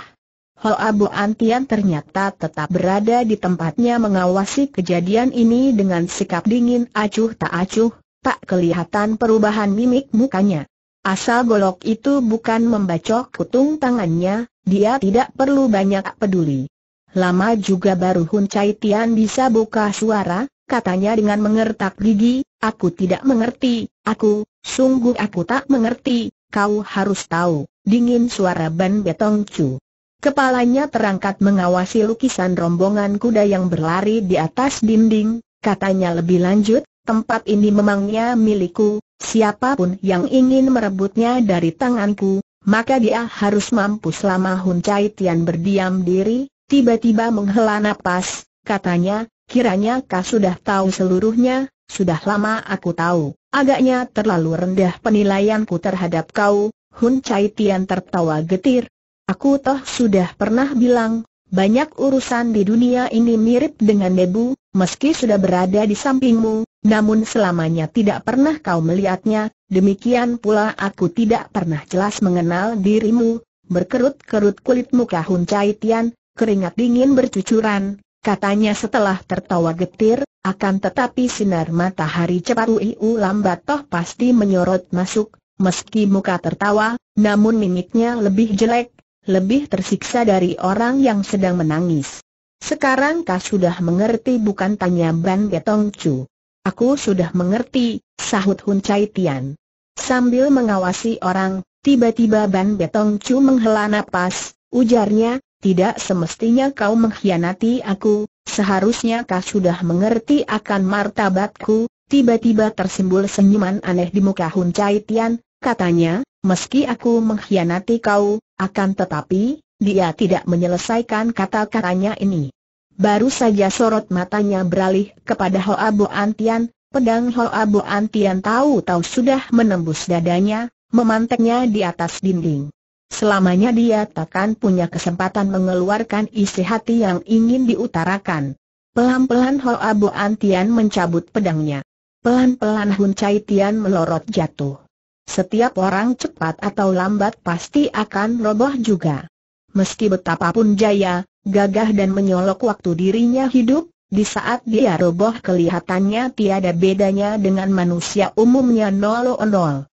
Hal Abu Antian ternyata tetap berada di tempatnya mengawasi kejadian ini dengan sikap dingin acuh tak acuh, tak kelihatan perubahan mimik mukanya. Asal golok itu bukan membacok kutung tangannya, dia tidak perlu banyak peduli. Lama juga baru Hun Chai Tian bisa buka suara, katanya dengan mengertak gigi, aku tidak mengerti, aku, sungguh aku tak mengerti, kau harus tahu, dingin suara Ban Betong Chu. Kepalanya terangkat mengawasi lukisan rombongan kuda yang berlari di atas dinding, katanya lebih lanjut, tempat ini memangnya milikku, siapapun yang ingin merebutnya dari tanganku, maka dia harus mampu selama Hun Chai Tian berdiam diri, tiba-tiba menghela napas, katanya, kiranya kau sudah tahu seluruhnya, sudah lama aku tahu, agaknya terlalu rendah penilaianku terhadap kau, Hun Chai Tian tertawa getir, Aku toh sudah pernah bilang, banyak urusan di dunia ini mirip dengan debu, meski sudah berada di sampingmu, namun selamanya tidak pernah kau melihatnya, demikian pula aku tidak pernah jelas mengenal dirimu, berkerut-kerut kulit muka Hun Chai Tian, keringat dingin bercucuran, katanya setelah tertawa getir, akan tetapi sinar matahari cepat UIU lambat toh pasti menyorot masuk, meski muka tertawa, namun mimiknya lebih jelek, lebih tersiksa dari orang yang sedang menangis. Sekarang kau sudah mengerti bukan tanya Ban Getong Chu. Aku sudah mengerti, sahut Hun Chai Tian. Sambil mengawasi orang, tiba-tiba Ban Getong Chu menghela napas, ujarnya, tidak semestinya kau mengkhianati aku, seharusnya kau sudah mengerti akan martabatku, tiba-tiba tersimbul senyuman aneh di muka Hun Chai Tian, katanya, Meski aku mengkhianati kau, akan tetapi, dia tidak menyelesaikan kata-katanya ini. Baru saja sorot matanya beralih kepada Hoa Bo Antian, pedang Hoa Bo Antian tahu-tahu sudah menembus dadanya, memanteknya di atas dinding. Selamanya dia takkan punya kesempatan mengeluarkan isi hati yang ingin diutarakan. Pelan-pelan Hoa Bo Antian mencabut pedangnya. Pelan-pelan Hun Chai Tian melorot jatuh. Setiap orang cepat atau lambat pasti akan roboh juga. Meski betapapun jaya, gagah dan menyolok waktu dirinya hidup, di saat dia roboh kelihatannya tiada bedanya dengan manusia umumnya nol nol.